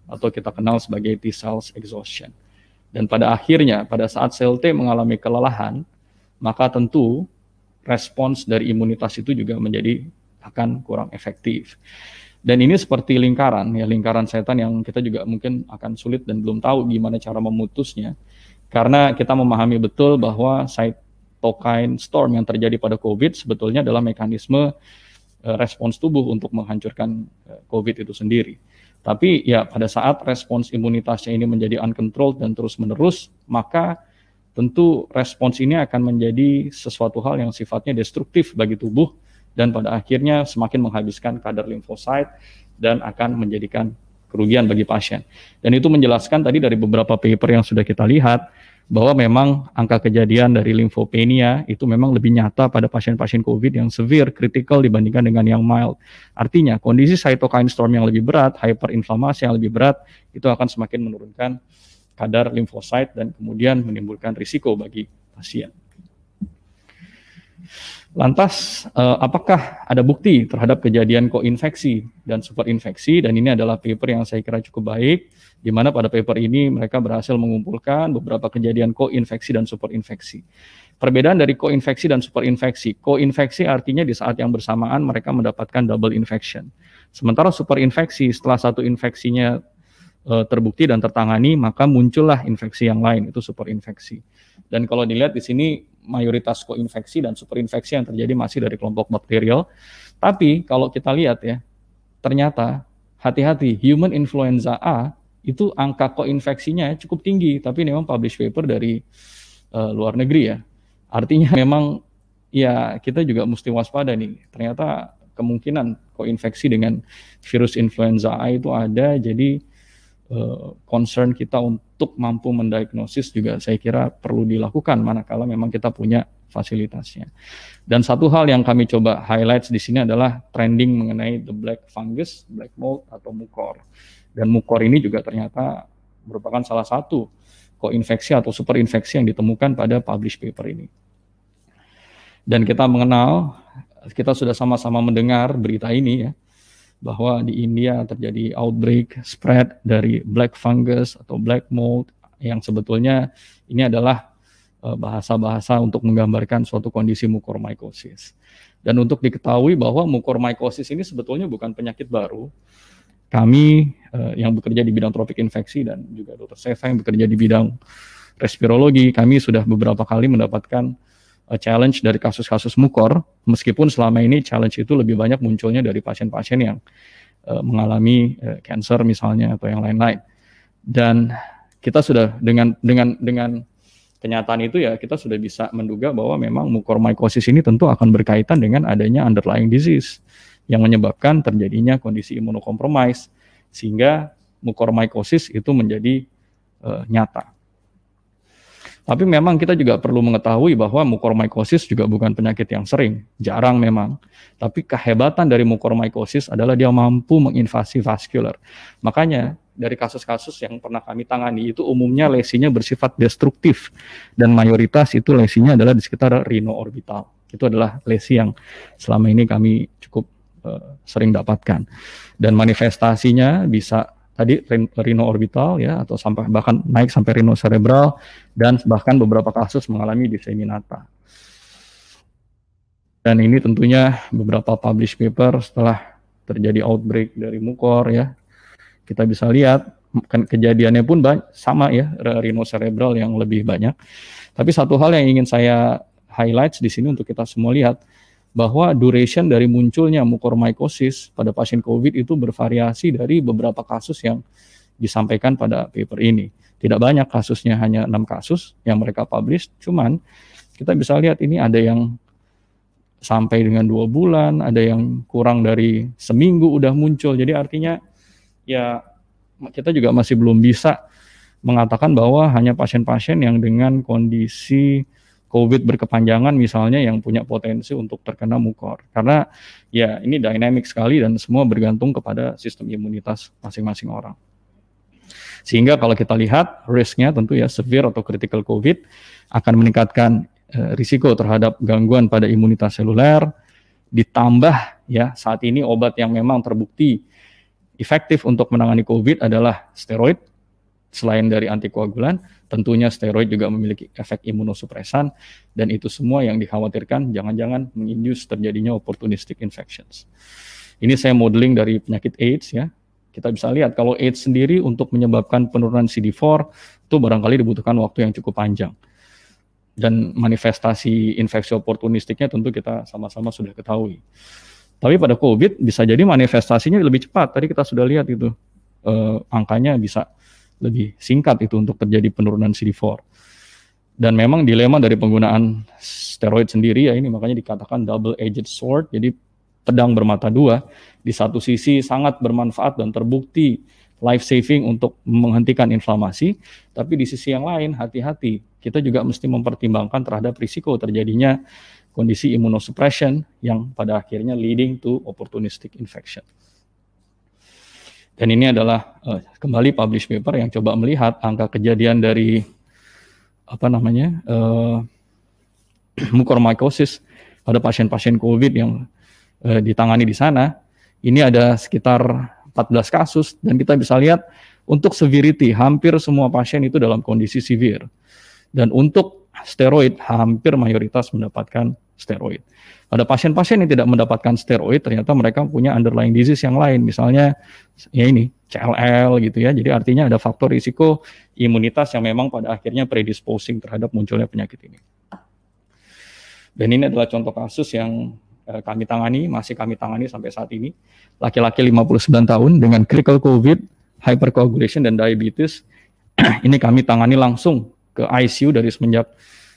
atau kita kenal sebagai T cells exhaustion. Dan pada akhirnya, pada saat sel T mengalami kelelahan, maka tentu respons dari imunitas itu juga menjadi akan kurang efektif. Dan ini seperti lingkaran, ya lingkaran setan yang kita juga mungkin akan sulit dan belum tahu gimana cara memutusnya. Karena kita memahami betul bahwa cytokine storm yang terjadi pada COVID sebetulnya adalah mekanisme eh, respons tubuh untuk menghancurkan eh, COVID itu sendiri. Tapi ya pada saat respons imunitasnya ini menjadi uncontrolled dan terus-menerus, maka tentu respons ini akan menjadi sesuatu hal yang sifatnya destruktif bagi tubuh dan pada akhirnya semakin menghabiskan kadar limfosit dan akan menjadikan kerugian bagi pasien. Dan itu menjelaskan tadi dari beberapa paper yang sudah kita lihat bahwa memang angka kejadian dari limfopenia itu memang lebih nyata pada pasien-pasien COVID yang severe, critical dibandingkan dengan yang mild. Artinya kondisi cytokine storm yang lebih berat, hyperinflamasi yang lebih berat, itu akan semakin menurunkan kadar limfosit dan kemudian menimbulkan risiko bagi pasien. Lantas, uh, apakah ada bukti terhadap kejadian koinfeksi dan superinfeksi? Dan ini adalah paper yang saya kira cukup baik, di mana pada paper ini mereka berhasil mengumpulkan beberapa kejadian koinfeksi dan superinfeksi. Perbedaan dari koinfeksi dan superinfeksi, koinfeksi artinya di saat yang bersamaan mereka mendapatkan double infection. Sementara superinfeksi setelah satu infeksinya uh, terbukti dan tertangani maka muncullah infeksi yang lain itu superinfeksi. Dan kalau dilihat di sini mayoritas koinfeksi dan superinfeksi yang terjadi masih dari kelompok bakterial. Tapi kalau kita lihat ya ternyata hati-hati human influenza A itu angka koinfeksinya cukup tinggi tapi memang publish paper dari uh, luar negeri ya. Artinya memang ya kita juga mesti waspada nih. Ternyata kemungkinan koinfeksi dengan virus influenza A itu ada jadi Eh, concern kita untuk mampu mendiagnosis juga saya kira perlu dilakukan manakala memang kita punya fasilitasnya. Dan satu hal yang kami coba highlight di sini adalah trending mengenai the black fungus, black mold atau mukor. Dan mukor ini juga ternyata merupakan salah satu koinfeksi atau superinfeksi yang ditemukan pada publish paper ini. Dan kita mengenal, kita sudah sama-sama mendengar berita ini ya, bahwa di India terjadi outbreak spread dari black fungus atau black mold yang sebetulnya ini adalah eh, bahasa-bahasa untuk menggambarkan suatu kondisi mukormycosis. Dan untuk diketahui bahwa mukormycosis ini sebetulnya bukan penyakit baru. Kami eh, yang bekerja di bidang tropik infeksi dan juga dokter saya yang bekerja di bidang respirologi, kami sudah beberapa kali mendapatkan Eh, challenge dari kasus-kasus mukor, meskipun selama ini challenge itu lebih banyak munculnya dari pasien-pasien yang uh, mengalami uh, cancer misalnya atau yang lain-lain. Dan kita sudah dengan dengan dengan kenyataan itu ya kita sudah bisa menduga bahwa memang mycosis ini tentu akan berkaitan dengan adanya underlying disease yang menyebabkan terjadinya kondisi imunokompromis sehingga mycosis itu menjadi uh, nyata. Tapi memang kita juga perlu mengetahui bahwa mukormikosis juga bukan penyakit yang sering, jarang memang. Tapi kehebatan dari mukormikosis adalah dia mampu menginvasi vaskular. Makanya dari kasus-kasus yang pernah kami tangani itu umumnya lesinya bersifat destruktif dan mayoritas itu lesinya adalah di sekitar rino orbital. Itu adalah lesi yang selama ini kami cukup uh, sering dapatkan. Dan manifestasinya bisa tadi rino orbital ya atau sampai bahkan naik sampai rino cerebral dan bahkan beberapa kasus mengalami diseminata. Dan ini tentunya beberapa publish paper setelah terjadi outbreak dari mukor ya. Kita bisa lihat kan kejadiannya pun sama ya rino cerebral yang lebih banyak. Tapi satu hal yang ingin saya highlights di sini untuk kita semua lihat bahwa duration dari munculnya mukormycosis pada pasien COVID itu bervariasi dari beberapa kasus yang disampaikan pada paper ini. Tidak banyak kasusnya, hanya enam kasus yang mereka publish, cuman kita bisa lihat ini ada yang sampai dengan dua bulan, ada yang kurang dari seminggu udah muncul. Jadi artinya ya kita juga masih belum bisa mengatakan bahwa hanya pasien-pasien yang dengan kondisi COVID berkepanjangan misalnya yang punya potensi untuk terkena mukor. Karena ya ini dinamik sekali dan semua bergantung kepada sistem imunitas masing-masing orang. Sehingga kalau kita lihat risknya tentu ya severe atau critical COVID akan meningkatkan eh, risiko terhadap gangguan pada imunitas seluler ditambah ya saat ini obat yang memang terbukti efektif untuk menangani COVID adalah steroid selain dari antikoagulan Tentunya steroid juga memiliki efek imunosupresan dan itu semua yang dikhawatirkan jangan-jangan mengindus terjadinya opportunistic infections. Ini saya modeling dari penyakit AIDS ya. Kita bisa lihat kalau AIDS sendiri untuk menyebabkan penurunan CD4 itu barangkali dibutuhkan waktu yang cukup panjang dan manifestasi infeksi oportunistiknya tentu kita sama-sama sudah ketahui. Tapi pada COVID bisa jadi manifestasinya lebih cepat. Tadi kita sudah lihat itu eh, angkanya bisa lebih singkat itu untuk terjadi penurunan CD4. Dan memang dilema dari penggunaan steroid sendiri ya ini makanya dikatakan double edged sword, jadi pedang bermata dua. Di satu sisi sangat bermanfaat dan terbukti life saving untuk menghentikan inflamasi, tapi di sisi yang lain hati-hati. Kita juga mesti mempertimbangkan terhadap risiko terjadinya kondisi immunosuppression yang pada akhirnya leading to opportunistic infection. Dan ini adalah uh, kembali publish paper yang coba melihat angka kejadian dari apa namanya uh, eh, mukormikosis pada pasien-pasien COVID yang uh, ditangani di sana. Ini ada sekitar 14 kasus dan kita bisa lihat untuk severity hampir semua pasien itu dalam kondisi severe. Dan untuk steroid hampir mayoritas mendapatkan steroid. Pada pasien-pasien yang tidak mendapatkan steroid, ternyata mereka punya underlying disease yang lain, misalnya ya ini CLL gitu ya. Jadi artinya ada faktor risiko imunitas yang memang pada akhirnya predisposing terhadap munculnya penyakit ini. Dan ini adalah contoh kasus yang eh, kami tangani, masih kami tangani sampai saat ini. Laki-laki 59 tahun dengan critical COVID, hypercoagulation, dan diabetes. ini kami tangani langsung ke ICU dari semenjak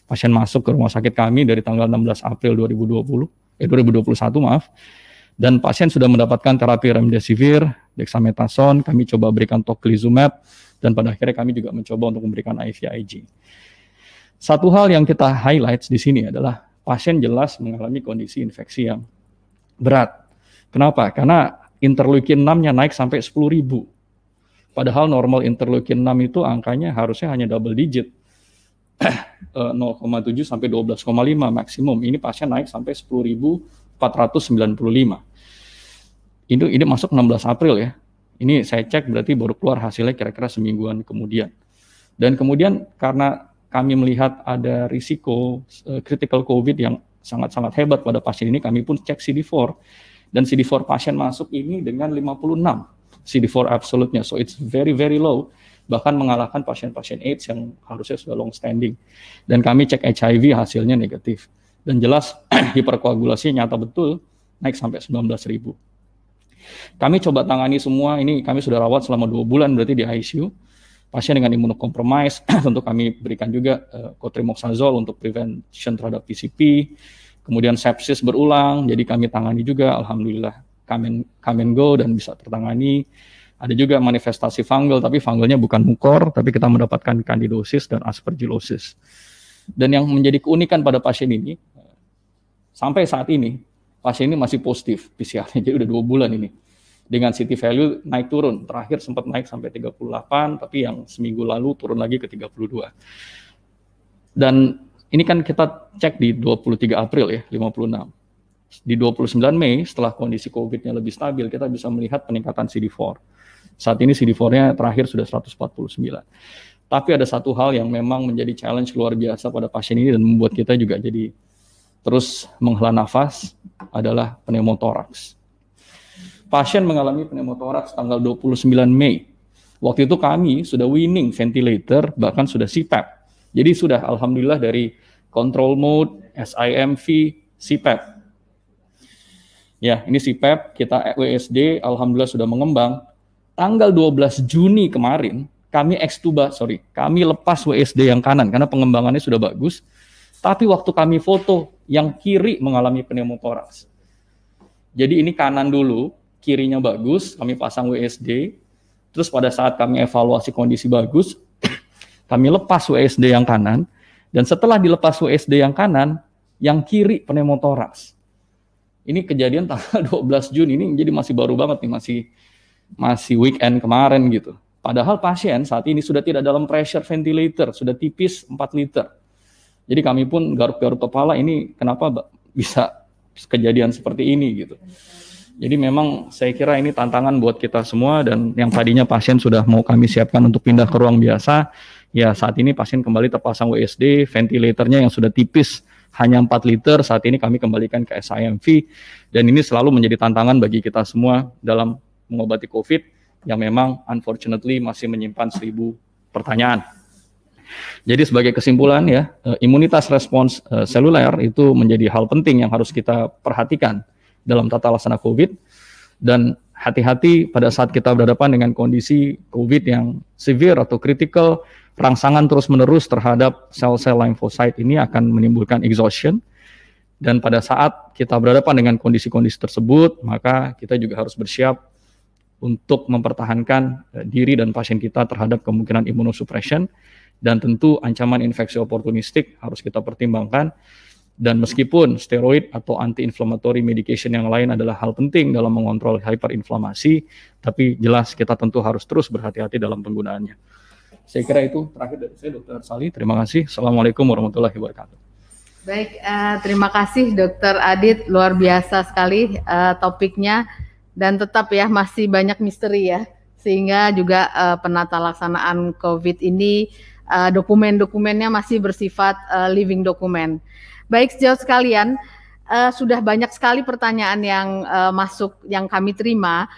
pasien masuk ke rumah sakit kami dari tanggal 16 April 2020, eh 2021 maaf, dan pasien sudah mendapatkan terapi remdesivir, dexamethasone, kami coba berikan tocilizumab, dan pada akhirnya kami juga mencoba untuk memberikan IVIG. Satu hal yang kita highlight di sini adalah pasien jelas mengalami kondisi infeksi yang berat. Kenapa? Karena interleukin 6-nya naik sampai 10.000. Padahal normal interleukin 6 itu angkanya harusnya hanya double digit. 0,7 eh, sampai 12,5 maksimum. Ini pasien naik sampai 10.495. Ini ini masuk 16 April ya. Ini saya cek berarti baru keluar hasilnya kira-kira semingguan kemudian. Dan kemudian karena kami melihat ada risiko uh, critical COVID yang sangat-sangat hebat pada pasien ini, kami pun cek CD4. Dan CD4 pasien masuk ini dengan 56 CD4 absolutnya. So it's very very low bahkan mengalahkan pasien-pasien AIDS yang harusnya sudah long standing. Dan kami cek HIV hasilnya negatif. Dan jelas hiperkoagulasi nyata betul naik sampai 19 ribu. Kami coba tangani semua, ini kami sudah rawat selama dua bulan berarti di ICU. Pasien dengan imunokompromis, tentu kami berikan juga uh, eh, cotrimoxazol untuk prevention terhadap PCP. Kemudian sepsis berulang, jadi kami tangani juga, alhamdulillah. Kamen, kamen go dan bisa tertangani ada juga manifestasi fungal, tapi fungalnya bukan mukor, tapi kita mendapatkan candidosis dan aspergillosis. Dan yang menjadi keunikan pada pasien ini, sampai saat ini, pasien ini masih positif PCR-nya, jadi udah dua bulan ini. Dengan CT value naik turun, terakhir sempat naik sampai 38, tapi yang seminggu lalu turun lagi ke 32. Dan ini kan kita cek di 23 April ya, 56 di 29 Mei setelah kondisi COVID-nya lebih stabil, kita bisa melihat peningkatan CD4. Saat ini CD4-nya terakhir sudah 149. Tapi ada satu hal yang memang menjadi challenge luar biasa pada pasien ini dan membuat kita juga jadi terus menghela nafas adalah pneumotoraks. Pasien mengalami pneumotoraks tanggal 29 Mei. Waktu itu kami sudah winning ventilator, bahkan sudah CPAP. Jadi sudah alhamdulillah dari control mode, SIMV, CPAP Ya, ini si Pep, kita WSD, alhamdulillah sudah mengembang. Tanggal 12 Juni kemarin, kami ekstuba, sorry, kami lepas WSD yang kanan karena pengembangannya sudah bagus. Tapi waktu kami foto, yang kiri mengalami pneumotoraks. Jadi ini kanan dulu, kirinya bagus, kami pasang WSD. Terus pada saat kami evaluasi kondisi bagus, kami lepas WSD yang kanan. Dan setelah dilepas WSD yang kanan, yang kiri pneumotoraks. Ini kejadian tanggal 12 Juni ini jadi masih baru banget nih masih masih weekend kemarin gitu. Padahal pasien saat ini sudah tidak dalam pressure ventilator, sudah tipis 4 liter. Jadi kami pun garuk-garuk kepala ini kenapa bisa kejadian seperti ini gitu. Jadi memang saya kira ini tantangan buat kita semua dan yang tadinya pasien sudah mau kami siapkan untuk pindah ke ruang biasa, ya saat ini pasien kembali terpasang WSD, ventilatornya yang sudah tipis hanya 4 liter, saat ini kami kembalikan ke SIMV dan ini selalu menjadi tantangan bagi kita semua dalam mengobati COVID yang memang unfortunately masih menyimpan seribu pertanyaan. Jadi sebagai kesimpulan ya, eh, imunitas respons eh, seluler itu menjadi hal penting yang harus kita perhatikan dalam tata laksana COVID dan hati-hati pada saat kita berhadapan dengan kondisi COVID yang severe atau critical rangsangan terus-menerus terhadap sel-sel limfosit ini akan menimbulkan exhaustion dan pada saat kita berhadapan dengan kondisi-kondisi tersebut maka kita juga harus bersiap untuk mempertahankan eh, diri dan pasien kita terhadap kemungkinan immunosuppression dan tentu ancaman infeksi oportunistik harus kita pertimbangkan dan meskipun steroid atau anti-inflammatory medication yang lain adalah hal penting dalam mengontrol hiperinflamasi tapi jelas kita tentu harus terus berhati-hati dalam penggunaannya. Saya kira itu terakhir dari saya, Dokter Sali. Terima kasih. Assalamualaikum warahmatullahi wabarakatuh. Baik, uh, terima kasih Dokter Adit, luar biasa sekali uh, topiknya dan tetap ya masih banyak misteri ya, sehingga juga uh, penata laksanaan COVID ini uh, dokumen-dokumennya masih bersifat uh, living dokumen. Baik, sejauh sekalian uh, sudah banyak sekali pertanyaan yang uh, masuk yang kami terima.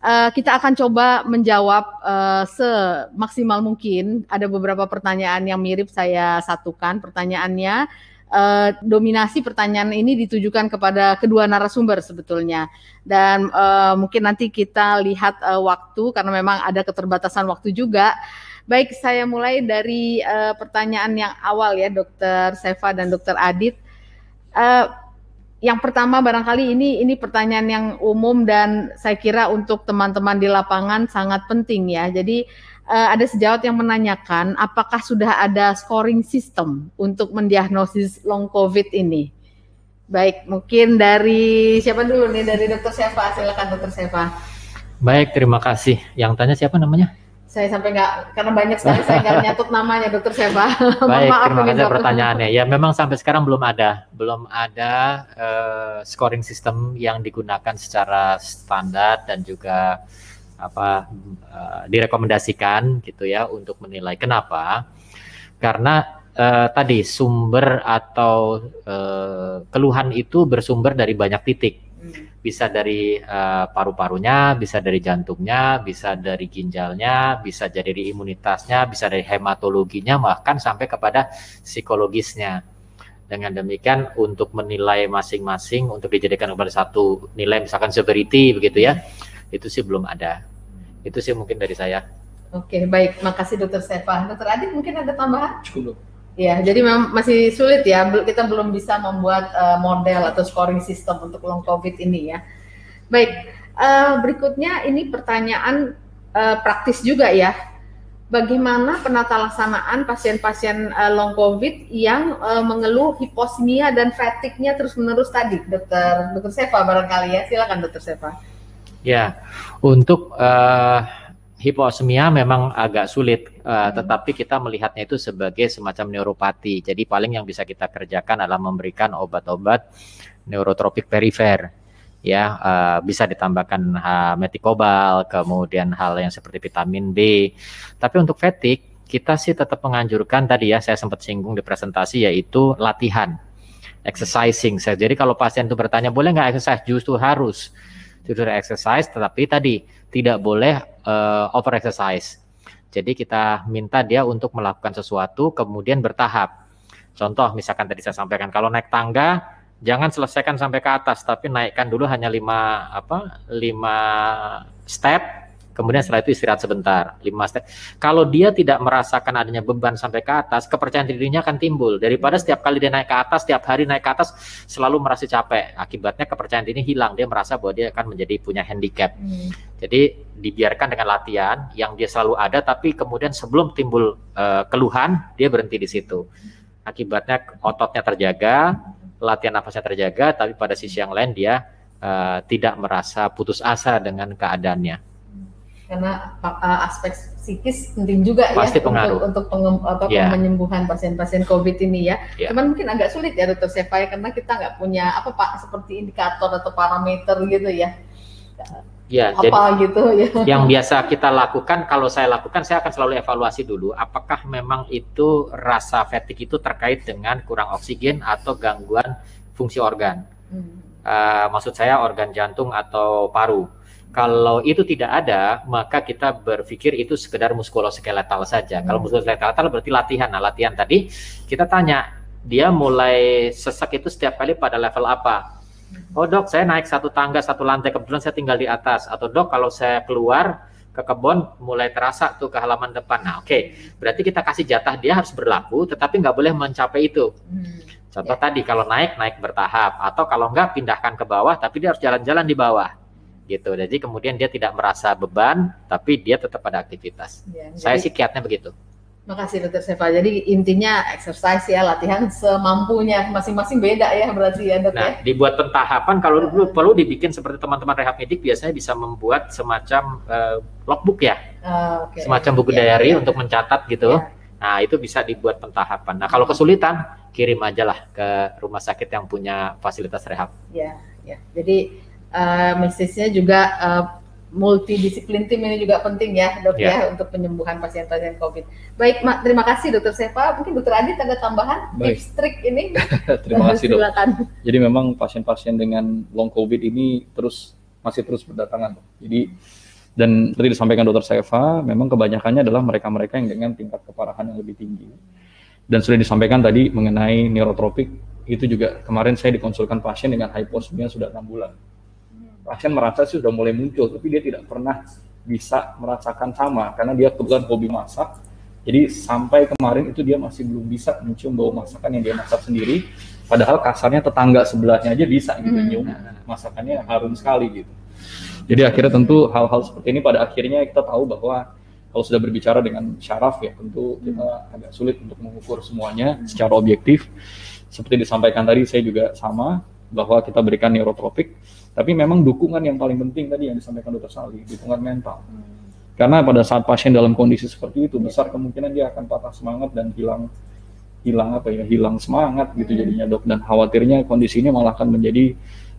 Uh, kita akan coba menjawab uh, semaksimal mungkin. Ada beberapa pertanyaan yang mirip saya satukan pertanyaannya. Uh, dominasi pertanyaan ini ditujukan kepada kedua narasumber sebetulnya dan uh, mungkin nanti kita lihat uh, waktu karena memang ada keterbatasan waktu juga. Baik, saya mulai dari uh, pertanyaan yang awal ya, Dokter Seva dan Dokter Adit. Uh, yang pertama barangkali ini ini pertanyaan yang umum dan saya kira untuk teman-teman di lapangan sangat penting ya. Jadi uh, ada sejawat yang menanyakan apakah sudah ada scoring system untuk mendiagnosis long covid ini. Baik, mungkin dari siapa dulu nih dari Dokter Sefa, silakan Dokter Sefa. Baik, terima kasih. Yang tanya siapa namanya? saya sampai nggak karena banyak sekali saya nggak nyatut namanya dokter Seba. Baik, Maaf, terima kasih pertanyaannya. Ya memang sampai sekarang belum ada, belum ada uh, scoring system yang digunakan secara standar dan juga apa uh, direkomendasikan gitu ya untuk menilai. Kenapa? Karena uh, tadi sumber atau uh, keluhan itu bersumber dari banyak titik bisa dari uh, paru-parunya, bisa dari jantungnya, bisa dari ginjalnya, bisa dari imunitasnya, bisa dari hematologinya, bahkan sampai kepada psikologisnya. Dengan demikian untuk menilai masing-masing untuk dijadikan kepada satu nilai misalkan severity begitu ya, itu sih belum ada. Itu sih mungkin dari saya. Oke, baik. Makasih Dokter Sefa. Dokter Adit mungkin ada tambahan? Cukup. Ya, jadi memang masih sulit ya. Kita belum bisa membuat uh, model atau scoring system untuk long COVID ini ya. Baik, uh, berikutnya ini pertanyaan uh, praktis juga ya. Bagaimana penata laksanaan pasien-pasien uh, long COVID yang uh, mengeluh hiposmia dan fatigue-nya terus-menerus tadi, dokter dokter Seva barangkali ya. Silakan dokter Seva. Ya, untuk uh, hiposmia memang agak sulit, uh, tetapi kita melihatnya itu sebagai semacam neuropati. Jadi paling yang bisa kita kerjakan adalah memberikan obat-obat neurotropik perifer, ya uh, bisa ditambahkan uh, metikobal, kemudian hal yang seperti vitamin B. Tapi untuk fatigue kita sih tetap menganjurkan tadi ya saya sempat singgung di presentasi yaitu latihan, exercising. Jadi kalau pasien itu bertanya boleh nggak exercise, justru harus justru exercise. Tetapi tadi tidak boleh uh, eh, over exercise. Jadi kita minta dia untuk melakukan sesuatu kemudian bertahap. Contoh misalkan tadi saya sampaikan kalau naik tangga jangan selesaikan sampai ke atas tapi naikkan dulu hanya 5 apa 5 step kemudian setelah itu istirahat sebentar 5 step. Kalau dia tidak merasakan adanya beban sampai ke atas, kepercayaan dirinya akan timbul. Daripada setiap kali dia naik ke atas, setiap hari naik ke atas selalu merasa capek. Akibatnya kepercayaan diri hilang, dia merasa bahwa dia akan menjadi punya handicap. Hmm. Jadi dibiarkan dengan latihan yang dia selalu ada, tapi kemudian sebelum timbul uh, keluhan dia berhenti di situ. Akibatnya ototnya terjaga, latihan nafasnya terjaga, tapi pada sisi yang lain dia uh, tidak merasa putus asa dengan keadaannya. Karena uh, aspek psikis penting juga ya Pasti ya pengaruh. untuk untuk atau yeah. penyembuhan pasien-pasien COVID ini ya. Yeah. Cuman mungkin agak sulit ya dokter Sefa ya karena kita nggak punya apa pak seperti indikator atau parameter gitu ya Ya, apa jadi gitu ya. Yang biasa kita lakukan, kalau saya lakukan, saya akan selalu evaluasi dulu apakah memang itu rasa fatigue itu terkait dengan kurang oksigen atau gangguan fungsi organ. Hmm. Uh, maksud saya organ jantung atau paru. Kalau itu tidak ada, maka kita berpikir itu sekedar muskuloskeletal saja. Hmm. Kalau muskuloskeletal berarti latihan. Nah, latihan tadi kita tanya, dia mulai sesak itu setiap kali pada level apa? Oh dok, saya naik satu tangga satu lantai kebetulan saya tinggal di atas. Atau dok, kalau saya keluar ke kebun mulai terasa tuh ke halaman depan. Nah oke, okay. berarti kita kasih jatah dia harus berlaku, tetapi nggak boleh mencapai itu. Hmm. Contoh yeah. tadi kalau naik naik bertahap, atau kalau nggak pindahkan ke bawah, tapi dia harus jalan-jalan di bawah gitu. Jadi kemudian dia tidak merasa beban, tapi dia tetap ada aktivitas. Ya, Saya sih kiatnya begitu. Makasih Dokter Sefa. Jadi intinya exercise ya, latihan semampunya masing-masing beda ya berarti ya dok nah, ya. dibuat pentahapan kalau dulu perlu dibikin seperti teman-teman rehab medik biasanya bisa membuat semacam uh, logbook ya, Uh, ah, okay. semacam buku yeah, diary yeah. untuk mencatat gitu. Yeah. Nah itu bisa dibuat pentahapan. Nah kalau kesulitan kirim aja lah ke rumah sakit yang punya fasilitas rehab. Ya, yeah, ya. Yeah. Jadi uh, eh, mesisnya juga uh, multidisiplin tim ini juga penting ya dok yeah. ya untuk penyembuhan pasien-pasien COVID. Baik, Ma, terima kasih dokter Seva. Mungkin dokter Adi ada tambahan Baik. tips trik ini. terima kasih dok. Jadi memang pasien-pasien dengan long COVID ini terus masih terus berdatangan. Jadi dan tadi disampaikan dokter Seva, memang kebanyakannya adalah mereka-mereka yang dengan tingkat keparahan yang lebih tinggi. Dan sudah disampaikan tadi mengenai neurotropik itu juga kemarin saya dikonsulkan pasien dengan hiposmia sudah enam bulan pasien merasa sih sudah mulai muncul, tapi dia tidak pernah bisa merasakan sama karena dia kebetulan hobi masak. Jadi sampai kemarin itu dia masih belum bisa mencium bau masakan yang dia masak sendiri. Padahal kasarnya tetangga sebelahnya aja bisa gitu hmm. nyium masakannya harum sekali gitu. Jadi akhirnya tentu hal-hal seperti ini pada akhirnya kita tahu bahwa kalau sudah berbicara dengan syaraf ya tentu kita hmm. agak sulit untuk mengukur semuanya secara objektif. Seperti disampaikan tadi saya juga sama bahwa kita berikan neurotropik tapi memang dukungan yang paling penting tadi yang disampaikan Dokter Sali, dukungan mental. Hmm. Karena pada saat pasien dalam kondisi seperti itu iya. besar kemungkinan dia akan patah semangat dan hilang hilang apa ya hilang semangat gitu hmm. jadinya dok dan khawatirnya kondisi ini malah akan menjadi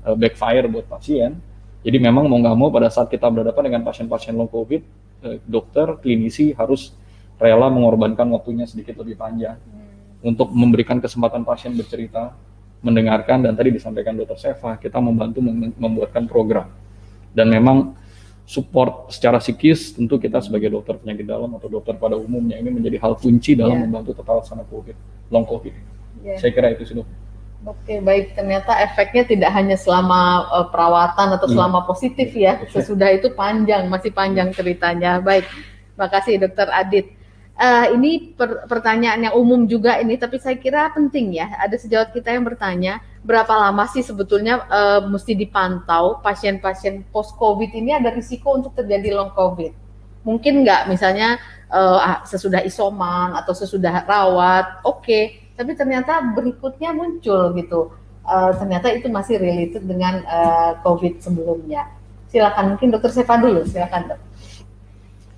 uh, backfire buat pasien jadi memang mau nggak mau pada saat kita berhadapan dengan pasien-pasien long covid eh, dokter klinisi harus rela mengorbankan waktunya sedikit lebih panjang hmm. untuk memberikan kesempatan pasien bercerita mendengarkan dan tadi disampaikan Dr. Seva, kita membantu membuatkan program. Dan memang support secara psikis tentu kita sebagai dokter penyakit dalam atau dokter pada umumnya ini menjadi hal kunci dalam yeah. membantu tata sana COVID, long COVID. Yeah. Saya kira itu sih dok. Oke baik ternyata efeknya tidak hanya selama uh, perawatan atau iya. selama positif iya, ya sesudah itu panjang masih panjang ceritanya baik terima kasih dokter Adit uh, ini per pertanyaan yang umum juga ini, tapi saya kira penting ya. Ada sejawat kita yang bertanya, berapa lama sih sebetulnya uh, mesti dipantau pasien-pasien post COVID ini ada risiko untuk terjadi long COVID? Mungkin nggak misalnya uh, sesudah isoman atau sesudah rawat, oke. Okay. Tapi ternyata berikutnya muncul gitu. Uh, ternyata itu masih related dengan uh, COVID sebelumnya. Silakan mungkin dokter Sefa dulu, silakan dok.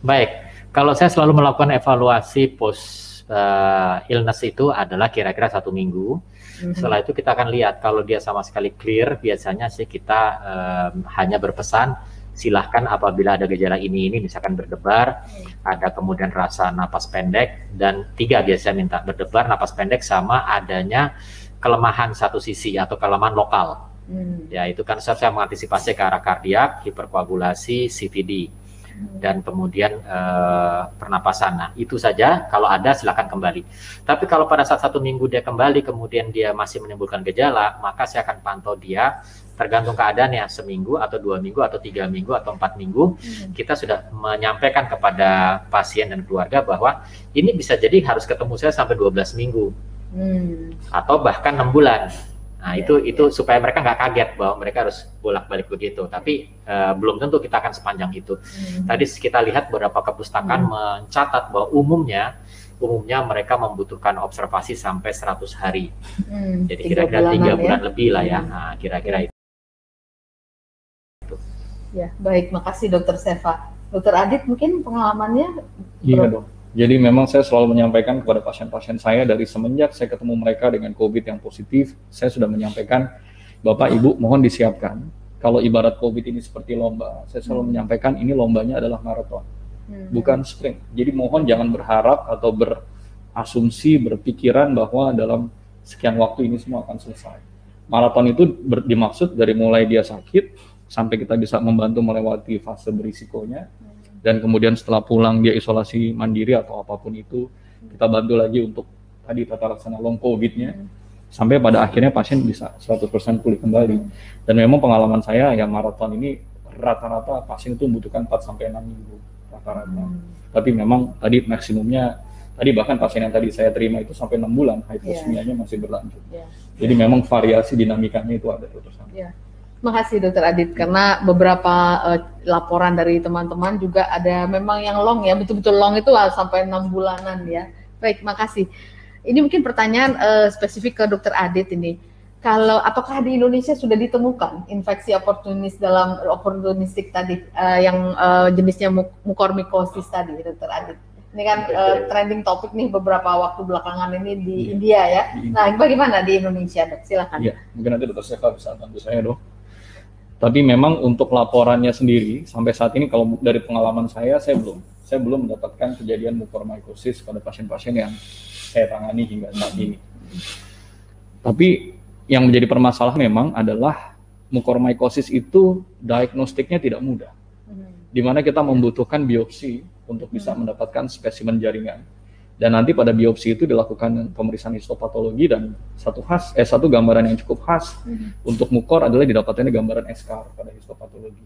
Baik, kalau saya selalu melakukan evaluasi post uh, illness itu adalah kira-kira satu minggu. Mm-hmm. Setelah itu kita akan lihat kalau dia sama sekali clear, biasanya sih kita um, hanya berpesan silahkan apabila ada gejala ini ini misalkan berdebar, mhm. ada kemudian rasa napas pendek dan tiga biasanya minta berdebar, napas pendek sama adanya kelemahan satu sisi atau kelemahan lokal. Hmm. Ya, itu kan saya, mengantisipasi ke arah kardiak, hiperkoagulasi, CVD dan kemudian eh, pernapasan. Nah, itu saja. Kalau ada, silakan kembali. Tapi kalau pada saat satu minggu dia kembali, kemudian dia masih menimbulkan gejala, maka saya akan pantau dia tergantung keadaannya seminggu atau dua minggu atau tiga minggu atau empat minggu hmm. kita sudah menyampaikan kepada pasien dan keluarga bahwa ini bisa jadi harus ketemu saya sampai 12 minggu hmm. atau bahkan enam bulan Nah itu ya. itu iya. supaya mereka nggak kaget bahwa mereka harus bolak-balik begitu. Tapi uh, belum tentu kita akan sepanjang itu. Hmm. Tadi kita lihat beberapa kepustakaan hmm. mencatat bahwa umumnya umumnya mereka membutuhkan observasi sampai 100 hari. Hmm. Jadi kira-kira tiga -kira ya. bulan ya? lebih lah ya. Kira-kira hmm. nah, iya. itu. Ya baik, makasih Dokter Seva. Dokter Adit mungkin pengalamannya. Iya dok jadi memang saya selalu menyampaikan kepada pasien-pasien saya dari semenjak saya ketemu mereka dengan COVID yang positif, saya sudah menyampaikan, Bapak Ibu mohon disiapkan. Kalau ibarat COVID ini seperti lomba, saya selalu hmm. menyampaikan ini lombanya adalah maraton, hmm. bukan sprint. Jadi mohon jangan berharap atau berasumsi, berpikiran bahwa dalam sekian waktu ini semua akan selesai. Maraton itu ber, dimaksud dari mulai dia sakit sampai kita bisa membantu melewati fase berisikonya. Hmm dan kemudian setelah pulang dia isolasi mandiri atau apapun itu kita bantu lagi untuk tadi tata laksana long covid-nya sampai pada akhirnya pasien bisa 100% pulih kembali dan memang pengalaman saya yang maraton ini rata-rata pasien itu membutuhkan 4 sampai 6 minggu rata-rata hmm. tapi memang tadi maksimumnya tadi bahkan pasien yang tadi saya terima itu sampai 6 bulan hyposmianya yeah. masih berlanjut. Yeah. Jadi memang variasi dinamikanya itu ada terus. Yeah. Terima kasih Dokter Adit karena beberapa uh, laporan dari teman-teman juga ada memang yang long ya betul-betul long itu lah, sampai enam bulanan ya. Baik, makasih. Ini mungkin pertanyaan uh, spesifik ke Dokter Adit ini. Kalau apakah di Indonesia sudah ditemukan infeksi oportunis dalam oportunistik tadi uh, yang uh, jenisnya mukormikosis tadi, Dokter Adit? Ini kan uh, trending topik nih beberapa waktu belakangan ini di yeah. India ya. Di India. Nah, bagaimana di Indonesia, Dok? Silakan. Iya, mungkin nanti Dokter Seva bisa bantu saya, Dok. Tapi memang untuk laporannya sendiri sampai saat ini kalau dari pengalaman saya saya belum saya belum mendapatkan kejadian mukormikosis pada pasien-pasien yang saya tangani hingga saat ini. Tapi yang menjadi permasalahan memang adalah mukormikosis itu diagnostiknya tidak mudah. Hmm. Di mana kita membutuhkan biopsi untuk bisa hmm. mendapatkan spesimen jaringan dan nanti pada biopsi itu dilakukan pemeriksaan histopatologi dan satu khas eh satu gambaran yang cukup khas mm-hmm. untuk mukor adalah didapatkan gambaran eskar pada histopatologi.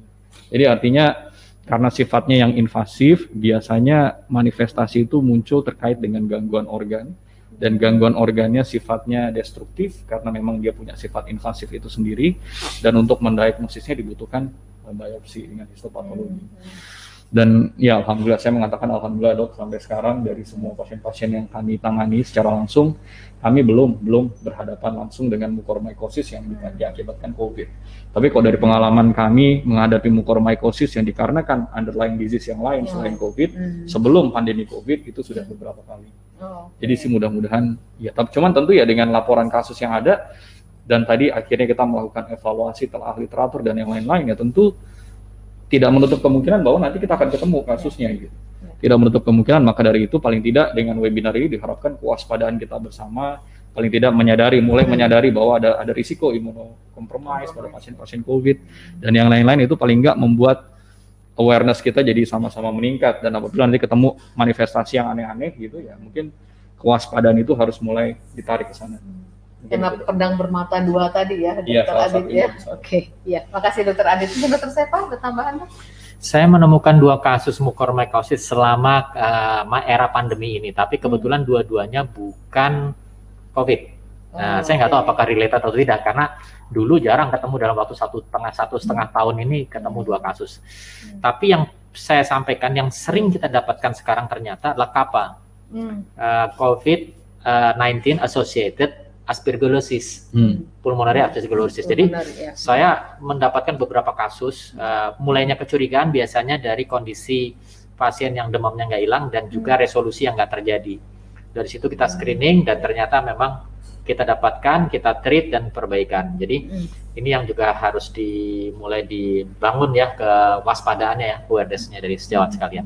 Jadi artinya karena sifatnya yang invasif biasanya manifestasi itu muncul terkait dengan gangguan organ dan gangguan organnya sifatnya destruktif karena memang dia punya sifat invasif itu sendiri dan untuk mendiagnosisnya dibutuhkan eh, biopsi dengan histopatologi. Mm-hmm dan ya alhamdulillah saya mengatakan alhamdulillah dok sampai sekarang dari semua pasien-pasien yang kami tangani secara langsung kami belum belum berhadapan langsung dengan mukormikosis yang diakibatkan COVID. Tapi kalau dari pengalaman kami menghadapi mukormikosis yang dikarenakan underlying disease yang lain ya. selain COVID hmm. sebelum pandemi COVID itu sudah beberapa kali. Oh, okay. Jadi sih mudah-mudahan ya tapi cuman tentu ya dengan laporan kasus yang ada dan tadi akhirnya kita melakukan evaluasi telah literatur dan yang lain-lain ya tentu tidak menutup kemungkinan bahwa nanti kita akan ketemu kasusnya gitu. Tidak menutup kemungkinan, maka dari itu paling tidak dengan webinar ini diharapkan kewaspadaan kita bersama, paling tidak menyadari, mulai menyadari bahwa ada ada risiko imunokompromis pada pasien-pasien COVID dan yang lain-lain itu paling nggak membuat awareness kita jadi sama-sama meningkat dan apabila nanti ketemu manifestasi yang aneh-aneh gitu ya mungkin kewaspadaan itu harus mulai ditarik ke sana. Kena pedang bermata dua tadi ya, Dokter iya, ya, Adit ya. Oke, okay. ya. Makasih Dokter Adit. Dokter Sepa ada tambahan? Saya menemukan dua kasus mukormikosis selama uh, era pandemi ini, tapi hmm. kebetulan hmm. dua-duanya bukan COVID. Nah, oh, saya nggak tahu apakah related atau tidak karena dulu jarang ketemu dalam waktu satu setengah satu hmm. setengah tahun ini ketemu dua kasus. Hmm. Tapi yang saya sampaikan yang sering kita dapatkan sekarang ternyata adalah hmm. uh, eh, COVID-19 eh, associated aspergillosis, hmm. pulmonary aspergillosis. Jadi ya. saya mendapatkan beberapa kasus uh, mulainya kecurigaan biasanya dari kondisi pasien yang demamnya nggak hilang dan juga hmm. resolusi yang nggak terjadi. Dari situ kita hmm. screening dan ternyata memang kita dapatkan, kita treat dan perbaikan. Jadi hmm. ini yang juga harus dimulai dibangun ya kewaspadaannya ya awarenessnya dari sejawat hmm. sekalian.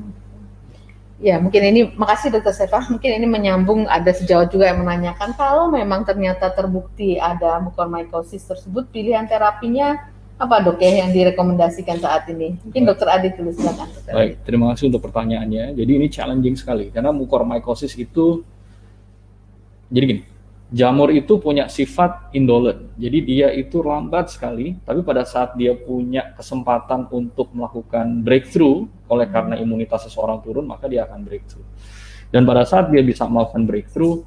Ya, mungkin ini makasih Dokter Seva. Mungkin ini menyambung ada sejauh juga yang menanyakan kalau memang ternyata terbukti ada mukormycosis tersebut, pilihan terapinya apa dok ya yang direkomendasikan saat ini? Mungkin dokter Adi dulu silakan. Baik, terima kasih untuk pertanyaannya. Jadi ini challenging sekali karena mukormycosis itu jadi gini, jamur itu punya sifat indolent, Jadi dia itu lambat sekali, tapi pada saat dia punya kesempatan untuk melakukan breakthrough oleh karena imunitas seseorang turun, maka dia akan breakthrough. Dan pada saat dia bisa melakukan breakthrough,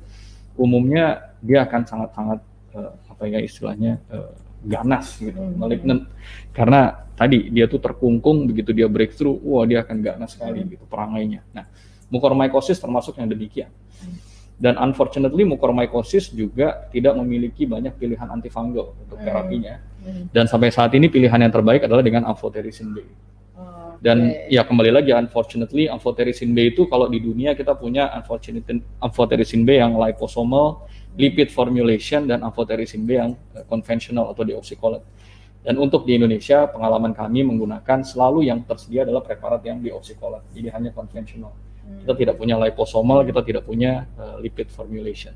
umumnya dia akan sangat-sangat uh, apa ya istilahnya uh, ganas gitu, hmm. malignant. Karena tadi dia tuh terkungkung begitu dia breakthrough, wah dia akan ganas sekali hmm. gitu perangainya. Nah, mukormycosis termasuk yang demikian. Hmm dan unfortunately mukormycosis juga tidak memiliki banyak pilihan antifungal untuk hmm. terapinya hmm. dan sampai saat ini pilihan yang terbaik adalah dengan amphotericin B oh, dan ya kembali lagi unfortunately amphotericin B itu kalau di dunia kita punya unfortunately amphotericin B yang liposomal hmm. lipid formulation dan amphotericin B yang konvensional eh, atau deoxycholat dan untuk di Indonesia pengalaman kami menggunakan selalu yang tersedia adalah preparat yang deoxycholat jadi hanya konvensional kita tidak punya liposomal, kita tidak punya uh, lipid formulation.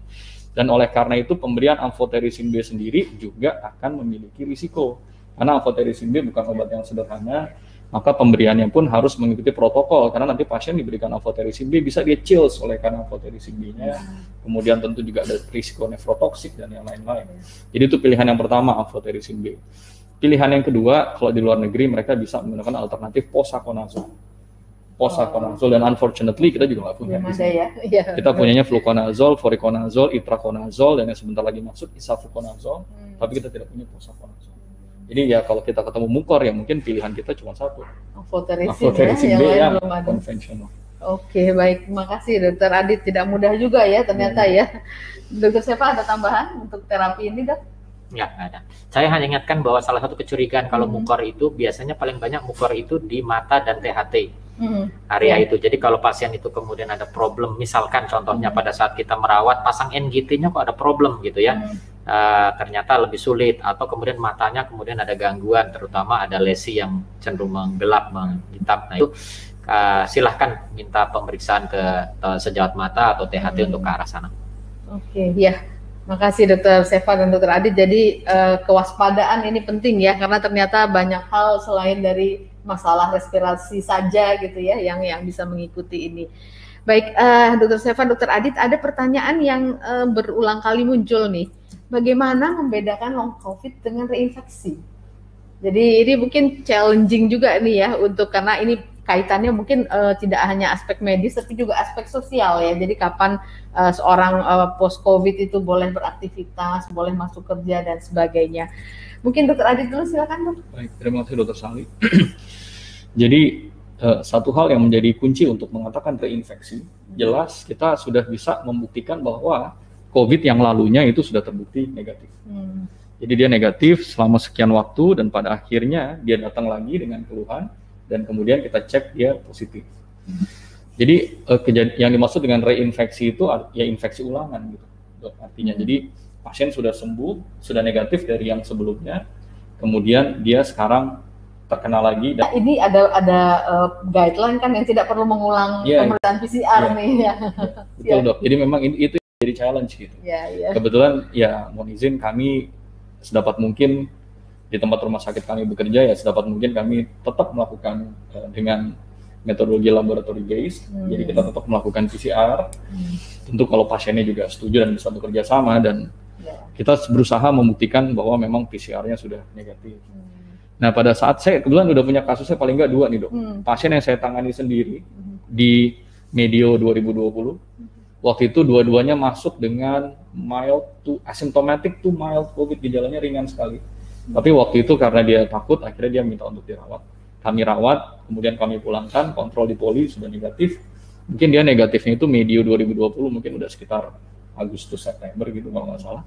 Dan oleh karena itu pemberian amphotericin B sendiri juga akan memiliki risiko. Karena amphotericin B bukan obat yang sederhana, maka pemberiannya pun harus mengikuti protokol karena nanti pasien diberikan amphotericin B bisa dia chills oleh karena amphotericin B-nya. Iya. Kemudian tentu juga ada risiko nefrotoksik dan yang lain-lain. Jadi itu pilihan yang pertama amphotericin B. Pilihan yang kedua, kalau di luar negeri mereka bisa menggunakan alternatif posaconazole post fluconazole oh. dan unfortunately kita juga nggak punya. ya. ya. Kita punyanya fluconazole, voriconazole, itraconazole dan yang sebentar lagi masuk isavuconazole, hmm. tapi kita tidak punya posaconazole. Jadi ya kalau kita ketemu mukor ya mungkin pilihan kita cuma satu. Aflotericin ya, yang ya, belum ada. Konvensional. Oke, baik. Makasih Dokter Adit. Tidak mudah juga ya ternyata hmm. ya. ya. Dokter Sefa ada tambahan untuk terapi ini, Dok? ya, ada. Saya hanya ingatkan bahwa salah satu kecurigaan kalau hmm. mukor itu biasanya paling banyak mukor itu di mata dan THT Mm-hmm. area itu. Jadi kalau pasien itu kemudian ada problem, misalkan contohnya mm-hmm. pada saat kita merawat pasang NGT-nya kok ada problem gitu ya, uh, ternyata lebih sulit atau kemudian matanya kemudian ada gangguan, terutama ada lesi yang cenderung menggelap, menghitam. Nah itu uh, silahkan minta pemeriksaan ke eh, sejawat mata atau THT hmm. untuk ke arah sana. Oke, okay, ya. Yeah. Makasih Dokter Seva dan Dokter Adit. Jadi kewaspadaan ini penting ya karena ternyata banyak hal selain dari masalah respirasi saja gitu ya yang yang bisa mengikuti ini. Baik, uh, Dokter Stefan, Dokter Adit, ada pertanyaan yang uh, berulang kali muncul nih. Bagaimana membedakan long COVID dengan reinfeksi? Jadi ini mungkin challenging juga nih ya untuk karena ini kaitannya mungkin uh, tidak hanya aspek medis tapi juga aspek sosial ya. Jadi kapan uh, seorang uh, post COVID itu boleh beraktivitas, boleh masuk kerja dan sebagainya. Mungkin Dokter Adit dulu silakan dok. Baik, terima kasih Dokter Sali. Jadi uh, satu hal yang menjadi kunci untuk mengatakan reinfeksi, jelas kita sudah bisa membuktikan bahwa COVID yang lalunya itu sudah terbukti negatif. Hmm. Jadi dia negatif selama sekian waktu dan pada akhirnya dia datang lagi dengan keluhan dan kemudian kita cek dia positif. Hmm. Jadi uh, yang dimaksud dengan reinfeksi itu ya infeksi ulangan gitu, artinya. Hmm. Jadi pasien sudah sembuh, sudah negatif dari yang sebelumnya, kemudian dia sekarang terkena lagi. Dan... Ini ada ada uh, guideline kan yang tidak perlu mengulang yeah, iya. pemeriksaan PCR yeah. nih ya. Iya, betul yeah. dok. Jadi memang ini, itu jadi challenge gitu. Yeah, yeah. Kebetulan ya mohon izin kami sedapat mungkin di tempat rumah sakit kami bekerja ya sedapat mungkin kami tetap melakukan uh, dengan metodologi laboratory based. Hmm. Jadi kita tetap melakukan PCR. Hmm. Tentu kalau pasiennya juga setuju dan bisa bekerja sama dan kita berusaha membuktikan bahwa memang PCR-nya sudah negatif. Hmm. Nah pada saat saya kebetulan sudah punya kasusnya paling nggak dua nih dok, hmm. pasien yang saya tangani sendiri hmm. di medio 2020, hmm. waktu itu dua-duanya masuk dengan mild to asymptomatic to mild COVID gejalanya ringan sekali. Hmm. Tapi waktu itu karena dia takut, akhirnya dia minta untuk dirawat. Kami rawat, kemudian kami pulangkan, kontrol di poli sudah negatif. Mungkin dia negatifnya itu medio 2020, mungkin udah sekitar Agustus September gitu kalau nggak salah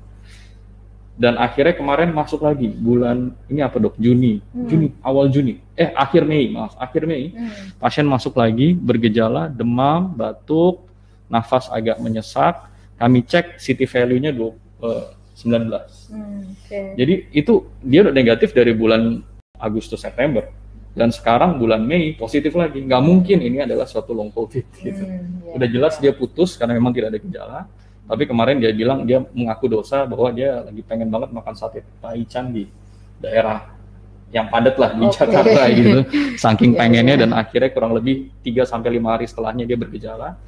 dan akhirnya kemarin masuk lagi bulan ini apa dok Juni hmm. Juni awal Juni eh akhir Mei maaf akhir Mei hmm. pasien masuk lagi bergejala demam batuk nafas agak menyesak kami cek CT value-nya 2, uh, 19 hmm, okay. jadi itu dia udah negatif dari bulan Agustus September dan sekarang bulan Mei positif lagi nggak mungkin ini adalah suatu long covid gitu hmm, iya. udah jelas dia putus karena memang tidak ada gejala tapi kemarin dia bilang dia mengaku dosa bahwa dia lagi pengen banget makan sate taichan di daerah yang padat lah di okay. Jakarta gitu. Saking iya, pengennya yeah. dan akhirnya kurang lebih 3 sampai 5 hari setelahnya dia bergejala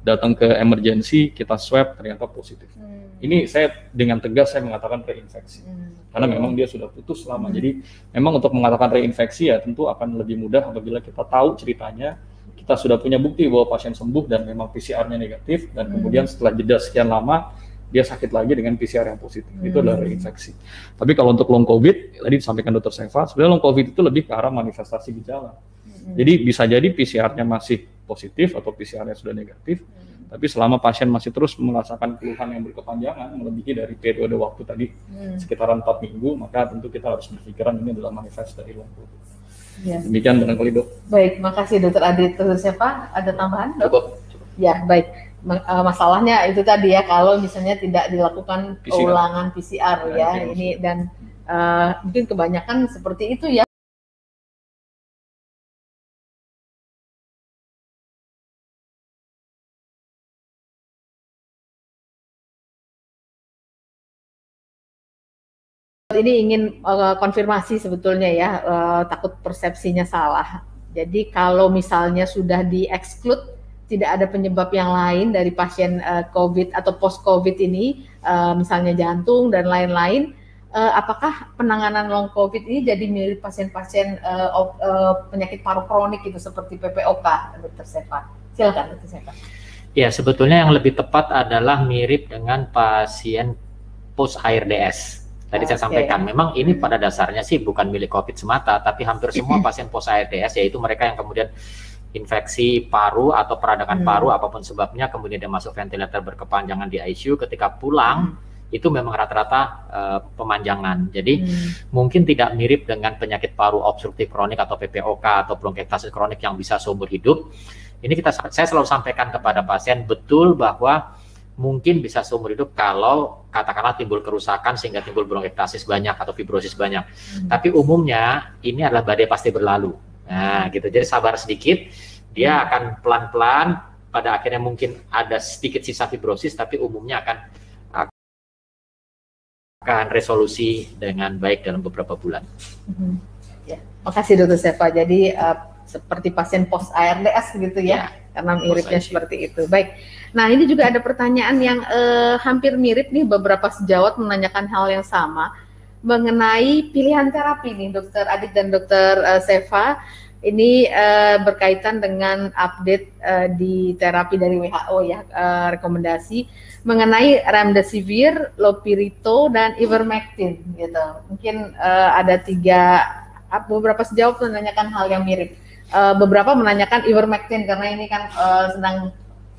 datang ke emergency, kita swab ternyata positif. Hmm. Ini saya dengan tegas saya mengatakan reinfeksi. Hmm. Karena memang dia sudah putus lama. Hmm. Jadi memang untuk mengatakan reinfeksi ya tentu akan lebih mudah apabila kita tahu ceritanya kita sudah punya bukti bahwa pasien sembuh dan memang PCR-nya negatif dan hmm. kemudian setelah jeda sekian lama dia sakit lagi dengan PCR yang positif. Hmm. Itu adalah reinfeksi. Tapi kalau untuk long COVID, tadi disampaikan dokter Seva, sebenarnya long COVID itu lebih ke arah manifestasi gejala. Hmm. Jadi bisa jadi PCR-nya masih positif atau PCR-nya sudah negatif, hmm. tapi selama pasien masih terus merasakan keluhan yang berkepanjangan, melebihi dari periode waktu tadi hmm. sekitaran 4 minggu, maka tentu kita harus berpikiran ini adalah manifest dari long COVID. Ya. Demikian barangkali dok. Baik, makasih dokter Adit. Terus pak Ada tambahan dok? Cukup. Ya baik. E, masalahnya itu tadi ya kalau misalnya tidak dilakukan PCR. ulangan PCR ya, ya ini dan uh, mungkin kebanyakan seperti itu ya. Ini ingin uh, konfirmasi sebetulnya ya, uh, takut persepsinya salah. Jadi kalau misalnya sudah di-exclude, tidak ada penyebab yang lain dari pasien uh, COVID atau post COVID ini, uh, misalnya jantung dan lain-lain, uh, apakah penanganan long COVID ini jadi mirip pasien-pasien uh, uh, penyakit paru kronik gitu seperti PPOK, Dr. Sefa? Silakan, Dr. Sefa. Ya sebetulnya yang lebih tepat adalah mirip dengan pasien post ARDS Tadi saya sampaikan, memang ini pada dasarnya sih bukan milik COVID semata, tapi hampir semua pasien pos ARDS, yaitu mereka yang kemudian infeksi paru atau peradangan hmm. paru, apapun sebabnya, kemudian dia masuk ventilator berkepanjangan di ICU, ketika pulang, hmm itu memang rata-rata uh, pemanjangan. Jadi hmm. mungkin tidak mirip dengan penyakit paru obstruktif kronik atau PPOK atau bronkitis kronik yang bisa seumur hidup. Ini kita saya selalu sampaikan kepada pasien betul bahwa mungkin bisa seumur hidup kalau katakanlah timbul kerusakan sehingga timbul bronkitis banyak atau fibrosis banyak. Hmm. Tapi umumnya ini adalah badai pasti berlalu. Nah, gitu. Jadi sabar sedikit, dia hmm. akan pelan-pelan pada akhirnya mungkin ada sedikit sisa fibrosis tapi umumnya akan akan resolusi dengan baik dalam beberapa bulan. -hmm. Ya. Makasih Dokter Sefa. Jadi uh, seperti pasien pos ARDS gitu ya, ya karena miripnya seperti itu. Baik. Nah, ini juga ada pertanyaan yang eh, hampir mirip nih beberapa sejawat menanyakan hal yang sama mengenai pilihan terapi nih Dokter Adit dan Dokter eh, Seva. Ini eh, berkaitan dengan update eh, di terapi dari WHO ya eh, rekomendasi mengenai remdesivir, lopirito dan ivermectin gitu. Mungkin eh, ada tiga beberapa sejawat menanyakan hal yang mirip uh, beberapa menanyakan ivermectin karena ini kan uh, sedang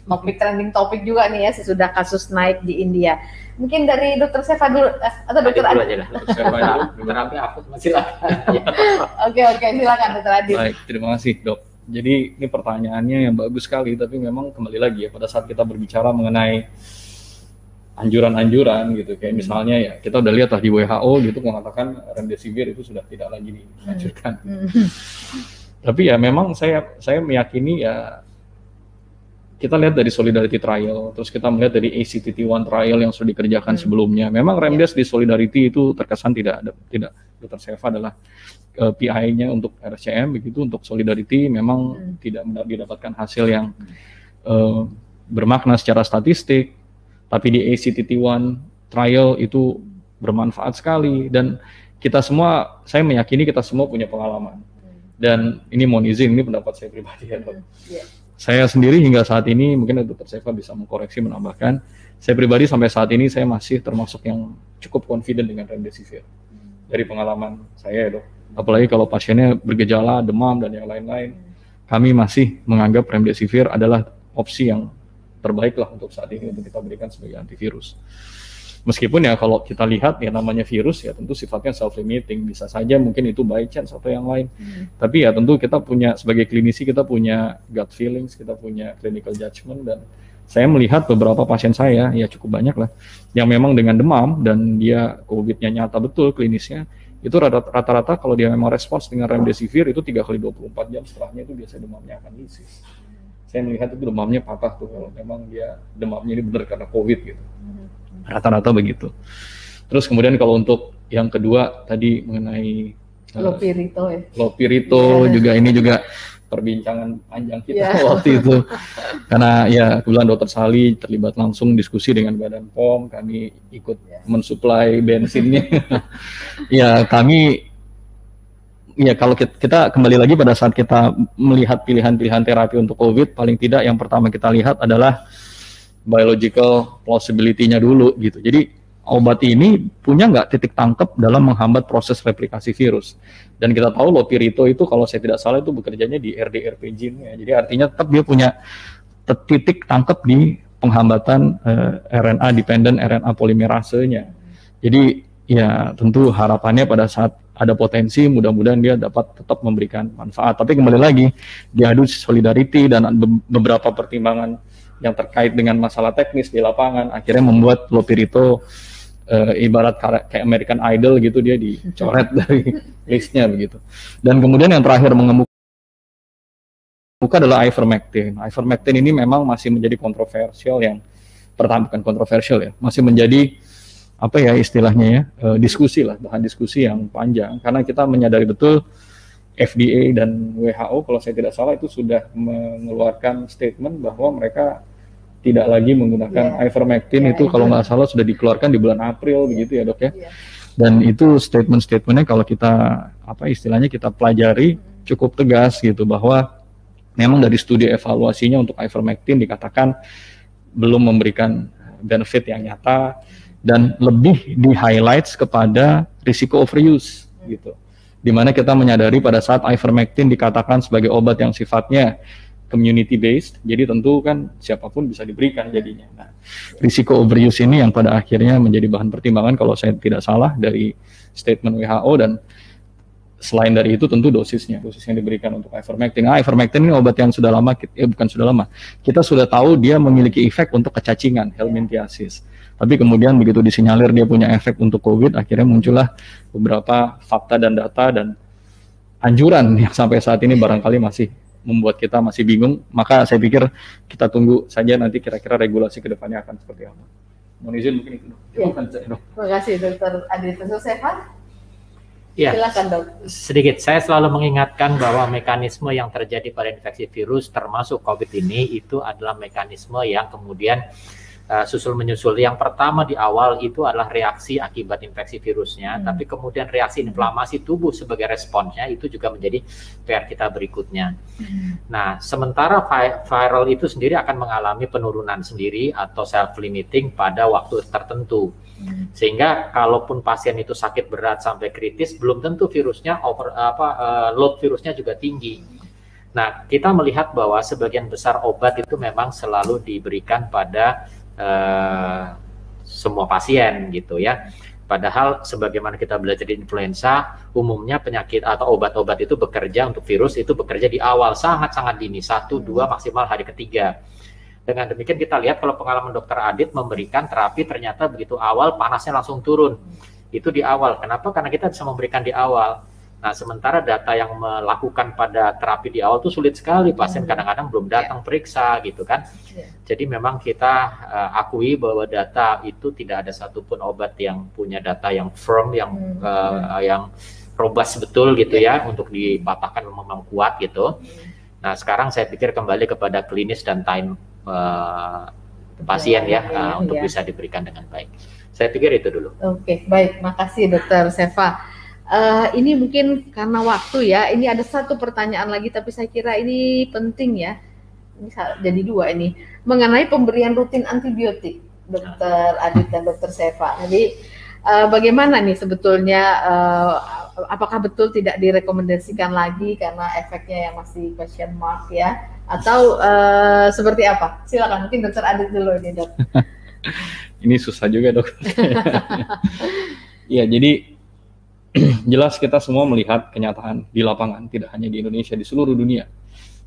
topik trending topik juga nih ya sesudah kasus naik di India. Mungkin dari dokter Seva dulu eh, atau dokter Adi? Dokter aku silakan. Oke oke silakan dokter Adi. Baik terima kasih dok. Jadi ini pertanyaannya yang bagus sekali tapi memang kembali lagi ya pada saat kita berbicara mengenai anjuran-anjuran gitu kayak hmm. misalnya ya kita udah lihat lah di WHO gitu mengatakan remdesivir itu sudah tidak lagi dianjurkan. Hmm. tapi ya memang saya saya meyakini ya kita lihat dari Solidarity Trial, terus kita melihat dari ACTT1 Trial yang sudah dikerjakan hmm. sebelumnya. Memang ya. Remdes di Solidarity itu terkesan tidak ada, tidak dokter Seva adalah uh, eh, PI-nya untuk RCM begitu untuk Solidarity memang hmm. tidak didapatkan hasil yang uh, bermakna secara statistik, tapi di ACTT1 Trial itu bermanfaat sekali dan kita semua saya meyakini kita semua punya pengalaman dan ini mohon izin ini pendapat saya pribadi ya dok. Yeah. Saya sendiri hingga saat ini mungkin dokter Seva bisa mengkoreksi menambahkan. Saya pribadi sampai saat ini saya masih termasuk yang cukup confident dengan remdesivir dari pengalaman saya ya dok. Apalagi kalau pasiennya bergejala demam dan yang lain-lain, kami masih menganggap remdesivir adalah opsi yang terbaik lah untuk saat ini untuk kita berikan sebagai antivirus. Meskipun ya kalau kita lihat ya namanya virus ya tentu sifatnya self limiting bisa saja mungkin itu by chance atau yang lain. Hmm. Tapi ya tentu kita punya sebagai klinisi kita punya gut feelings, kita punya clinical judgment dan saya melihat beberapa pasien saya ya cukup banyak lah yang memang dengan demam dan dia COVID-nya nyata betul klinisnya itu rata-rata kalau dia memang respons dengan remdesivir itu 3 kali 24 jam setelahnya itu biasanya demamnya akan isis. Hmm. Saya melihat itu demamnya patah tuh kalau memang dia demamnya ini benar karena COVID gitu. Hmm rata-rata begitu. Terus kemudian kalau untuk yang kedua tadi mengenai uh, eh, Lopirito ya. Lopirito yeah. juga ini juga perbincangan panjang kita yeah. waktu itu. Karena ya kebetulan dokter Sali terlibat langsung diskusi dengan Badan POM, kami ikut yeah. mensuplai bensinnya. ya kami ya kalau kita, kita kembali lagi pada saat kita melihat pilihan-pilihan terapi untuk COVID, paling tidak yang pertama kita lihat adalah biological plausibility-nya dulu gitu. Jadi obat ini punya nggak titik tangkap dalam menghambat proses replikasi virus. Dan kita tahu Lopirito itu kalau saya tidak salah itu bekerjanya di RDRP gene ya. Jadi artinya tetap dia punya titik tangkap di penghambatan eh, RNA dependent RNA polymerase-nya. Jadi ya tentu harapannya pada saat ada potensi mudah-mudahan dia dapat tetap memberikan manfaat. Tapi kembali lagi diadu solidarity dan beberapa pertimbangan yang terkait dengan masalah teknis di lapangan akhirnya membuat Lopirito uh, eh, ibarat kayak American Idol gitu dia dicoret dari listnya begitu dan kemudian yang terakhir mengemuka adalah ivermectin. Ivermectin ini memang masih menjadi kontroversial yang pertama bukan kontroversial ya, masih menjadi apa ya istilahnya ya eh, diskusi lah bahan diskusi yang panjang karena kita menyadari betul FDA dan WHO kalau saya tidak salah itu sudah mengeluarkan statement bahwa mereka tidak lagi menggunakan yeah. ivermectin yeah, itu kalau iya. nggak salah sudah dikeluarkan di bulan April iya, begitu ya dok ya. Yeah. Dan itu statement-statementnya kalau kita apa istilahnya kita pelajari cukup tegas gitu bahwa memang dari studi evaluasinya untuk ivermectin dikatakan belum memberikan benefit yang nyata dan lebih di highlights kepada risiko overuse gitu. Dimana kita menyadari pada saat ivermectin dikatakan sebagai obat yang sifatnya community based, jadi tentu kan siapapun bisa diberikan jadinya. Nah, risiko overuse ini yang pada akhirnya menjadi bahan pertimbangan kalau saya tidak salah dari statement WHO dan selain dari itu tentu dosisnya, dosis yang diberikan untuk ivermectin. nah, ivermectin ini obat yang sudah lama, eh, bukan sudah lama, kita sudah tahu dia memiliki efek untuk kecacingan, helminthiasis. Tapi kemudian begitu disinyalir dia punya efek untuk COVID, akhirnya muncullah beberapa fakta dan data dan anjuran yang sampai saat ini barangkali masih membuat kita masih bingung. Maka saya pikir kita tunggu saja nanti kira-kira regulasi kedepannya akan seperti apa. Mohon izin mungkin itu. Ya. Terima kasih Dokter Adi Sefa. Ya, Silakan dok. Sedikit, saya selalu mengingatkan bahwa mekanisme yang terjadi pada infeksi virus termasuk COVID ini itu adalah mekanisme yang kemudian Eh, susul menyusul. Yang pertama di awal itu adalah reaksi akibat infeksi virusnya, hmm. tapi kemudian reaksi inflamasi tubuh sebagai responnya itu juga menjadi PR kita berikutnya. Hmm. Nah, sementara vi viral itu sendiri akan mengalami penurunan sendiri atau self limiting pada waktu tertentu. Hmm. Sehingga kalaupun pasien itu sakit berat sampai kritis, belum tentu virusnya over apa eh, load virusnya juga tinggi. Nah, kita melihat bahwa sebagian besar obat itu memang selalu diberikan pada Eh, semua pasien gitu ya. Padahal sebagaimana kita belajar di influenza, umumnya penyakit atau obat-obat itu bekerja untuk virus itu bekerja di awal sangat-sangat dini, satu, hmm. dua, maksimal hari ketiga. Dengan demikian kita lihat kalau pengalaman dokter Adit memberikan terapi ternyata begitu awal panasnya langsung turun. Itu di awal. Kenapa? Karena kita bisa memberikan di awal. Nah, sementara data yang melakukan pada terapi di awal itu sulit sekali, pasien hmm. kadang-kadang belum iya. datang yeah. periksa gitu kan. Yeah. Jadi memang kita uh, akui bahwa data itu tidak ada satupun obat yang punya data yang firm, yang mm. uh, yang robust betul gitu yeah. ya untuk dipatahkan memang kuat gitu. Mm. Nah, sekarang saya pikir kembali kepada klinis dan time uh, pasien ya, yeah, uh, untuk bisa diberikan dengan baik. Saya pikir itu dulu. Oke, okay, baik. Makasih Dokter Sefa uh, ini mungkin karena waktu ya. Ini ada satu pertanyaan lagi, tapi saya kira ini penting ya. Ini jadi dua ini mengenai pemberian rutin antibiotik, dokter Adit dan dokter Seva. Jadi uh, bagaimana nih sebetulnya? Uh, apakah betul tidak direkomendasikan lagi karena efeknya yang masih question mark ya? Atau uh, seperti apa? Silakan mungkin dokter Adit dulu ini dok. ini susah juga dok. Iya jadi jelas kita semua melihat kenyataan di lapangan, tidak hanya di Indonesia, di seluruh dunia,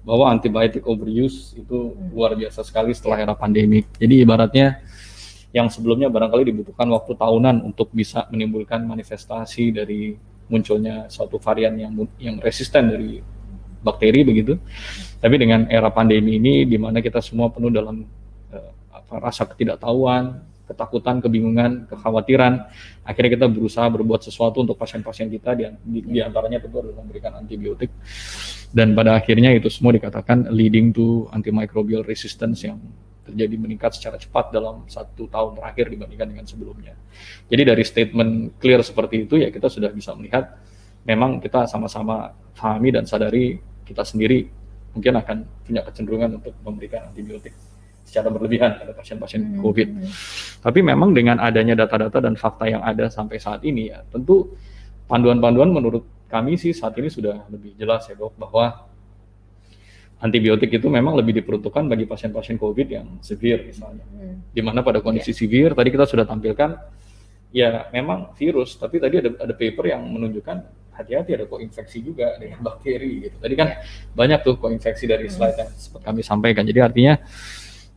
bahwa antibiotik overuse itu luar biasa sekali setelah era pandemi. Jadi ibaratnya yang sebelumnya barangkali dibutuhkan waktu tahunan untuk bisa menimbulkan manifestasi dari munculnya suatu varian yang yang resisten dari bakteri begitu. Tapi dengan era pandemi ini di mana kita semua penuh dalam uh, apa, rasa ketidaktahuan, ketakutan, kebingungan, kekhawatiran. Akhirnya kita berusaha berbuat sesuatu untuk pasien-pasien kita di, di, di antaranya tentu adalah memberikan antibiotik. Dan pada akhirnya itu semua dikatakan leading to antimicrobial resistance yang terjadi meningkat secara cepat dalam satu tahun terakhir dibandingkan dengan sebelumnya. Jadi dari statement clear seperti itu ya kita sudah bisa melihat memang kita sama-sama pahami dan sadari kita sendiri mungkin akan punya kecenderungan untuk memberikan antibiotik secara berlebihan pada pasien-pasien hmm. COVID. Hmm, hmm. Tapi memang dengan adanya data-data dan fakta yang ada sampai saat ini, ya, tentu panduan-panduan menurut kami sih saat ini sudah lebih jelas ya dok bahwa antibiotik itu memang lebih diperuntukkan bagi pasien-pasien COVID yang severe misalnya. Hmm. Dimana pada kondisi yeah. severe tadi kita sudah tampilkan ya memang virus, tapi tadi ada ada paper yang menunjukkan hati-hati ada koinfeksi juga dengan bakteri gitu. Tadi kan iya. banyak tuh koinfeksi dari hmm. slide yang sempat kami sampaikan. Jadi artinya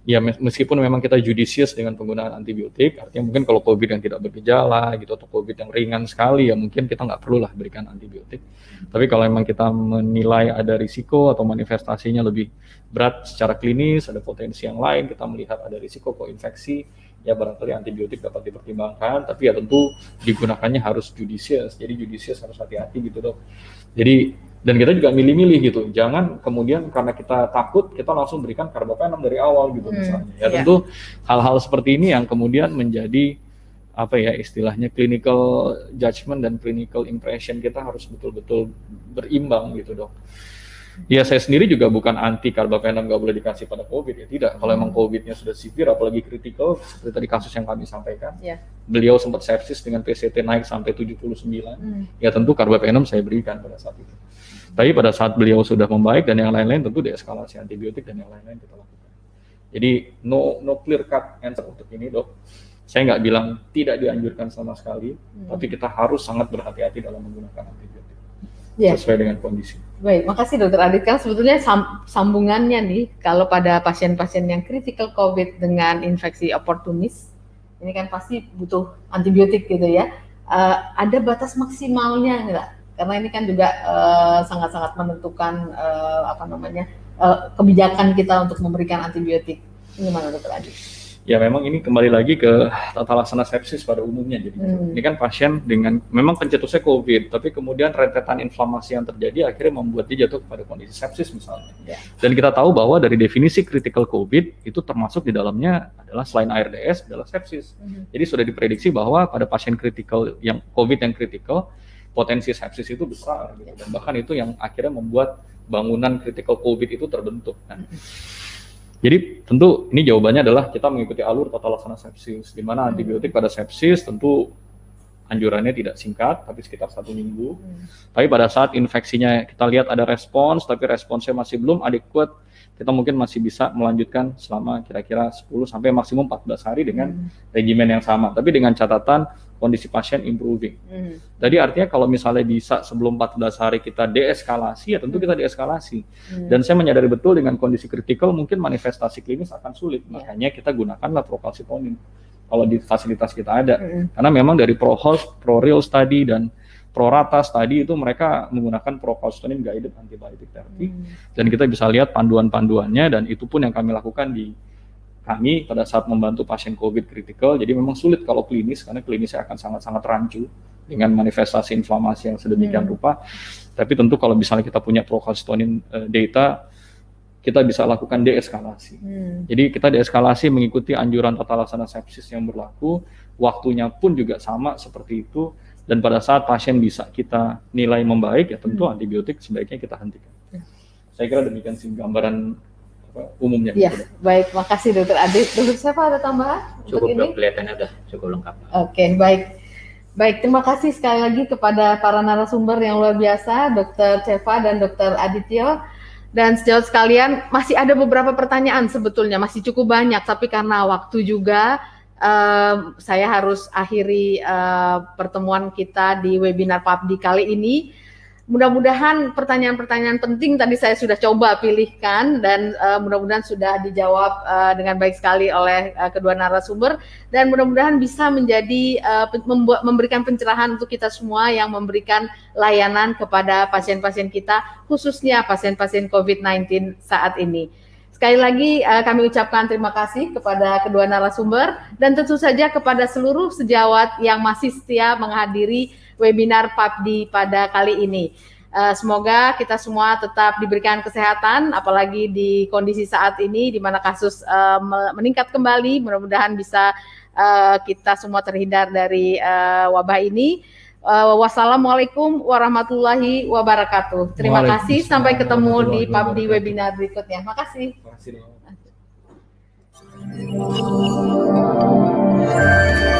ya meskipun memang kita judicious dengan penggunaan antibiotik, artinya mungkin kalau COVID yang tidak bergejala gitu atau COVID yang ringan sekali ya mungkin kita nggak perlulah berikan antibiotik. Tapi kalau memang kita menilai ada risiko atau manifestasinya lebih berat secara klinis, ada potensi yang lain, kita melihat ada risiko koinfeksi, ya barangkali antibiotik dapat dipertimbangkan, tapi ya tentu digunakannya harus judicious. Jadi judicious harus hati-hati gitu dok. Jadi dan kita juga milih-milih gitu jangan kemudian karena kita takut kita langsung berikan karbapenem dari awal gitu hmm, misalnya ya yeah. tentu hal-hal seperti ini yang kemudian menjadi apa ya istilahnya clinical judgment dan clinical impression kita harus betul-betul berimbang gitu dok ya saya sendiri juga bukan anti karbapenem nggak boleh dikasih pada COVID ya tidak. Kalau emang hmm. COVID-nya sudah severe, apalagi kritikal seperti tadi kasus yang kami sampaikan, yeah. beliau sempat sepsis dengan PCT naik sampai 79. Hmm. Ya tentu karbapenem saya berikan pada saat itu. Tapi pada saat beliau sudah membaik dan yang lain-lain tentu deeskalasi antibiotik dan yang lain-lain kita lakukan. Jadi no no clear cut answer untuk ini dok. Saya nggak bilang tidak dianjurkan sama sekali, hmm. tapi kita harus sangat berhati-hati dalam menggunakan antibiotik yeah. sesuai dengan kondisi. Baik, makasih dokter Adit. Kan sebetulnya sam sambungannya nih, kalau pada pasien-pasien yang critical COVID dengan infeksi oportunis, ini kan pasti butuh antibiotik gitu ya. Uh, ada batas maksimalnya nggak? Karena ini kan juga eh, sangat-sangat uh, menentukan uh, apa namanya uh, kebijakan kita untuk memberikan antibiotik. Ini mana dokter Adit? ya memang ini kembali lagi ke tata laksana sepsis pada umumnya jadi hmm. ini kan pasien dengan memang pencetusnya COVID tapi kemudian rentetan inflamasi yang terjadi akhirnya membuat dia jatuh kepada kondisi sepsis misalnya yeah. dan kita tahu bahwa dari definisi critical COVID itu termasuk di dalamnya adalah selain ARDS adalah sepsis hmm. jadi sudah diprediksi bahwa pada pasien critical yang COVID yang critical potensi sepsis itu besar gitu. dan bahkan itu yang akhirnya membuat bangunan critical COVID itu terbentuk nah, hmm. Jadi tentu ini jawabannya adalah kita mengikuti alur tata laksana sepsis, di mana hmm. antibiotik pada sepsis tentu anjurannya tidak singkat, tapi sekitar satu minggu. Hmm. Tapi pada saat infeksinya kita lihat ada respons, tapi responsnya masih belum adekuat, kita mungkin masih bisa melanjutkan selama kira-kira 10 sampai maksimum 14 hari dengan hmm. regimen yang sama. Tapi dengan catatan kondisi pasien improving. Mm. Jadi artinya kalau misalnya bisa sebelum 14 hari kita deeskalasi ya tentu kita hmm. deeskalasi. Mm. Dan saya menyadari betul dengan kondisi kritikal mungkin manifestasi klinis akan sulit. Yeah. Makanya kita gunakanlah prokalsitonin kalau di fasilitas kita ada. Mm. Karena memang dari prohost, proreal study dan proratas tadi itu mereka menggunakan procalcitonin guided antibiotic therapy mm. dan kita bisa lihat panduan-panduannya dan itu pun yang kami lakukan di kami pada saat membantu pasien COVID kritikal, jadi memang sulit kalau klinis, karena klinisnya akan sangat-sangat rancu dengan manifestasi inflamasi yang sedemikian hmm. rupa. Tapi tentu kalau misalnya kita punya procalcitonin uh, data, kita bisa lakukan deeskalasi. Hmm. Jadi kita deeskalasi mengikuti anjuran tata laksana sepsis yang berlaku, waktunya pun juga sama seperti itu, dan pada saat pasien bisa kita nilai membaik, ya tentu hmm. antibiotik sebaiknya kita hentikan. Hmm. Saya kira demikian sih gambaran apa umumnya. Iya, gitu. baik. Makasih Dokter Adit. Dokter siapa ada tambahan? Cukup untuk ini? kelihatannya udah cukup lengkap. Oke, okay, baik. Baik, terima kasih sekali lagi kepada para narasumber yang luar biasa, Dokter Ceva dan Dokter Adityo. Dan sejauh sekalian masih ada beberapa pertanyaan sebetulnya masih cukup banyak, tapi karena waktu juga uh, saya harus akhiri uh, pertemuan kita di webinar PUBG kali ini. Mudah-mudahan pertanyaan-pertanyaan penting tadi saya sudah coba pilihkan dan uh, mudah-mudahan sudah dijawab uh, dengan baik sekali oleh uh, kedua narasumber dan mudah-mudahan bisa menjadi uh, membuat memberikan pencerahan untuk kita semua yang memberikan layanan kepada pasien-pasien kita khususnya pasien-pasien COVID-19 saat ini. Sekali lagi uh, kami ucapkan terima kasih kepada kedua narasumber dan tentu saja kepada seluruh sejawat yang masih setia menghadiri webinar PAPDI pada kali ini. Eh, semoga kita semua tetap diberikan kesehatan, apalagi di kondisi saat ini di mana kasus eh, meningkat kembali. Mudah-mudahan bisa eh, kita semua terhindar dari wabah ini. Uh, wassalamualaikum warahmatullahi wabarakatuh. Terima kasih. Sampai ketemu di PAPDI webinar berikutnya. Makasih. Terima kasih. Thank you.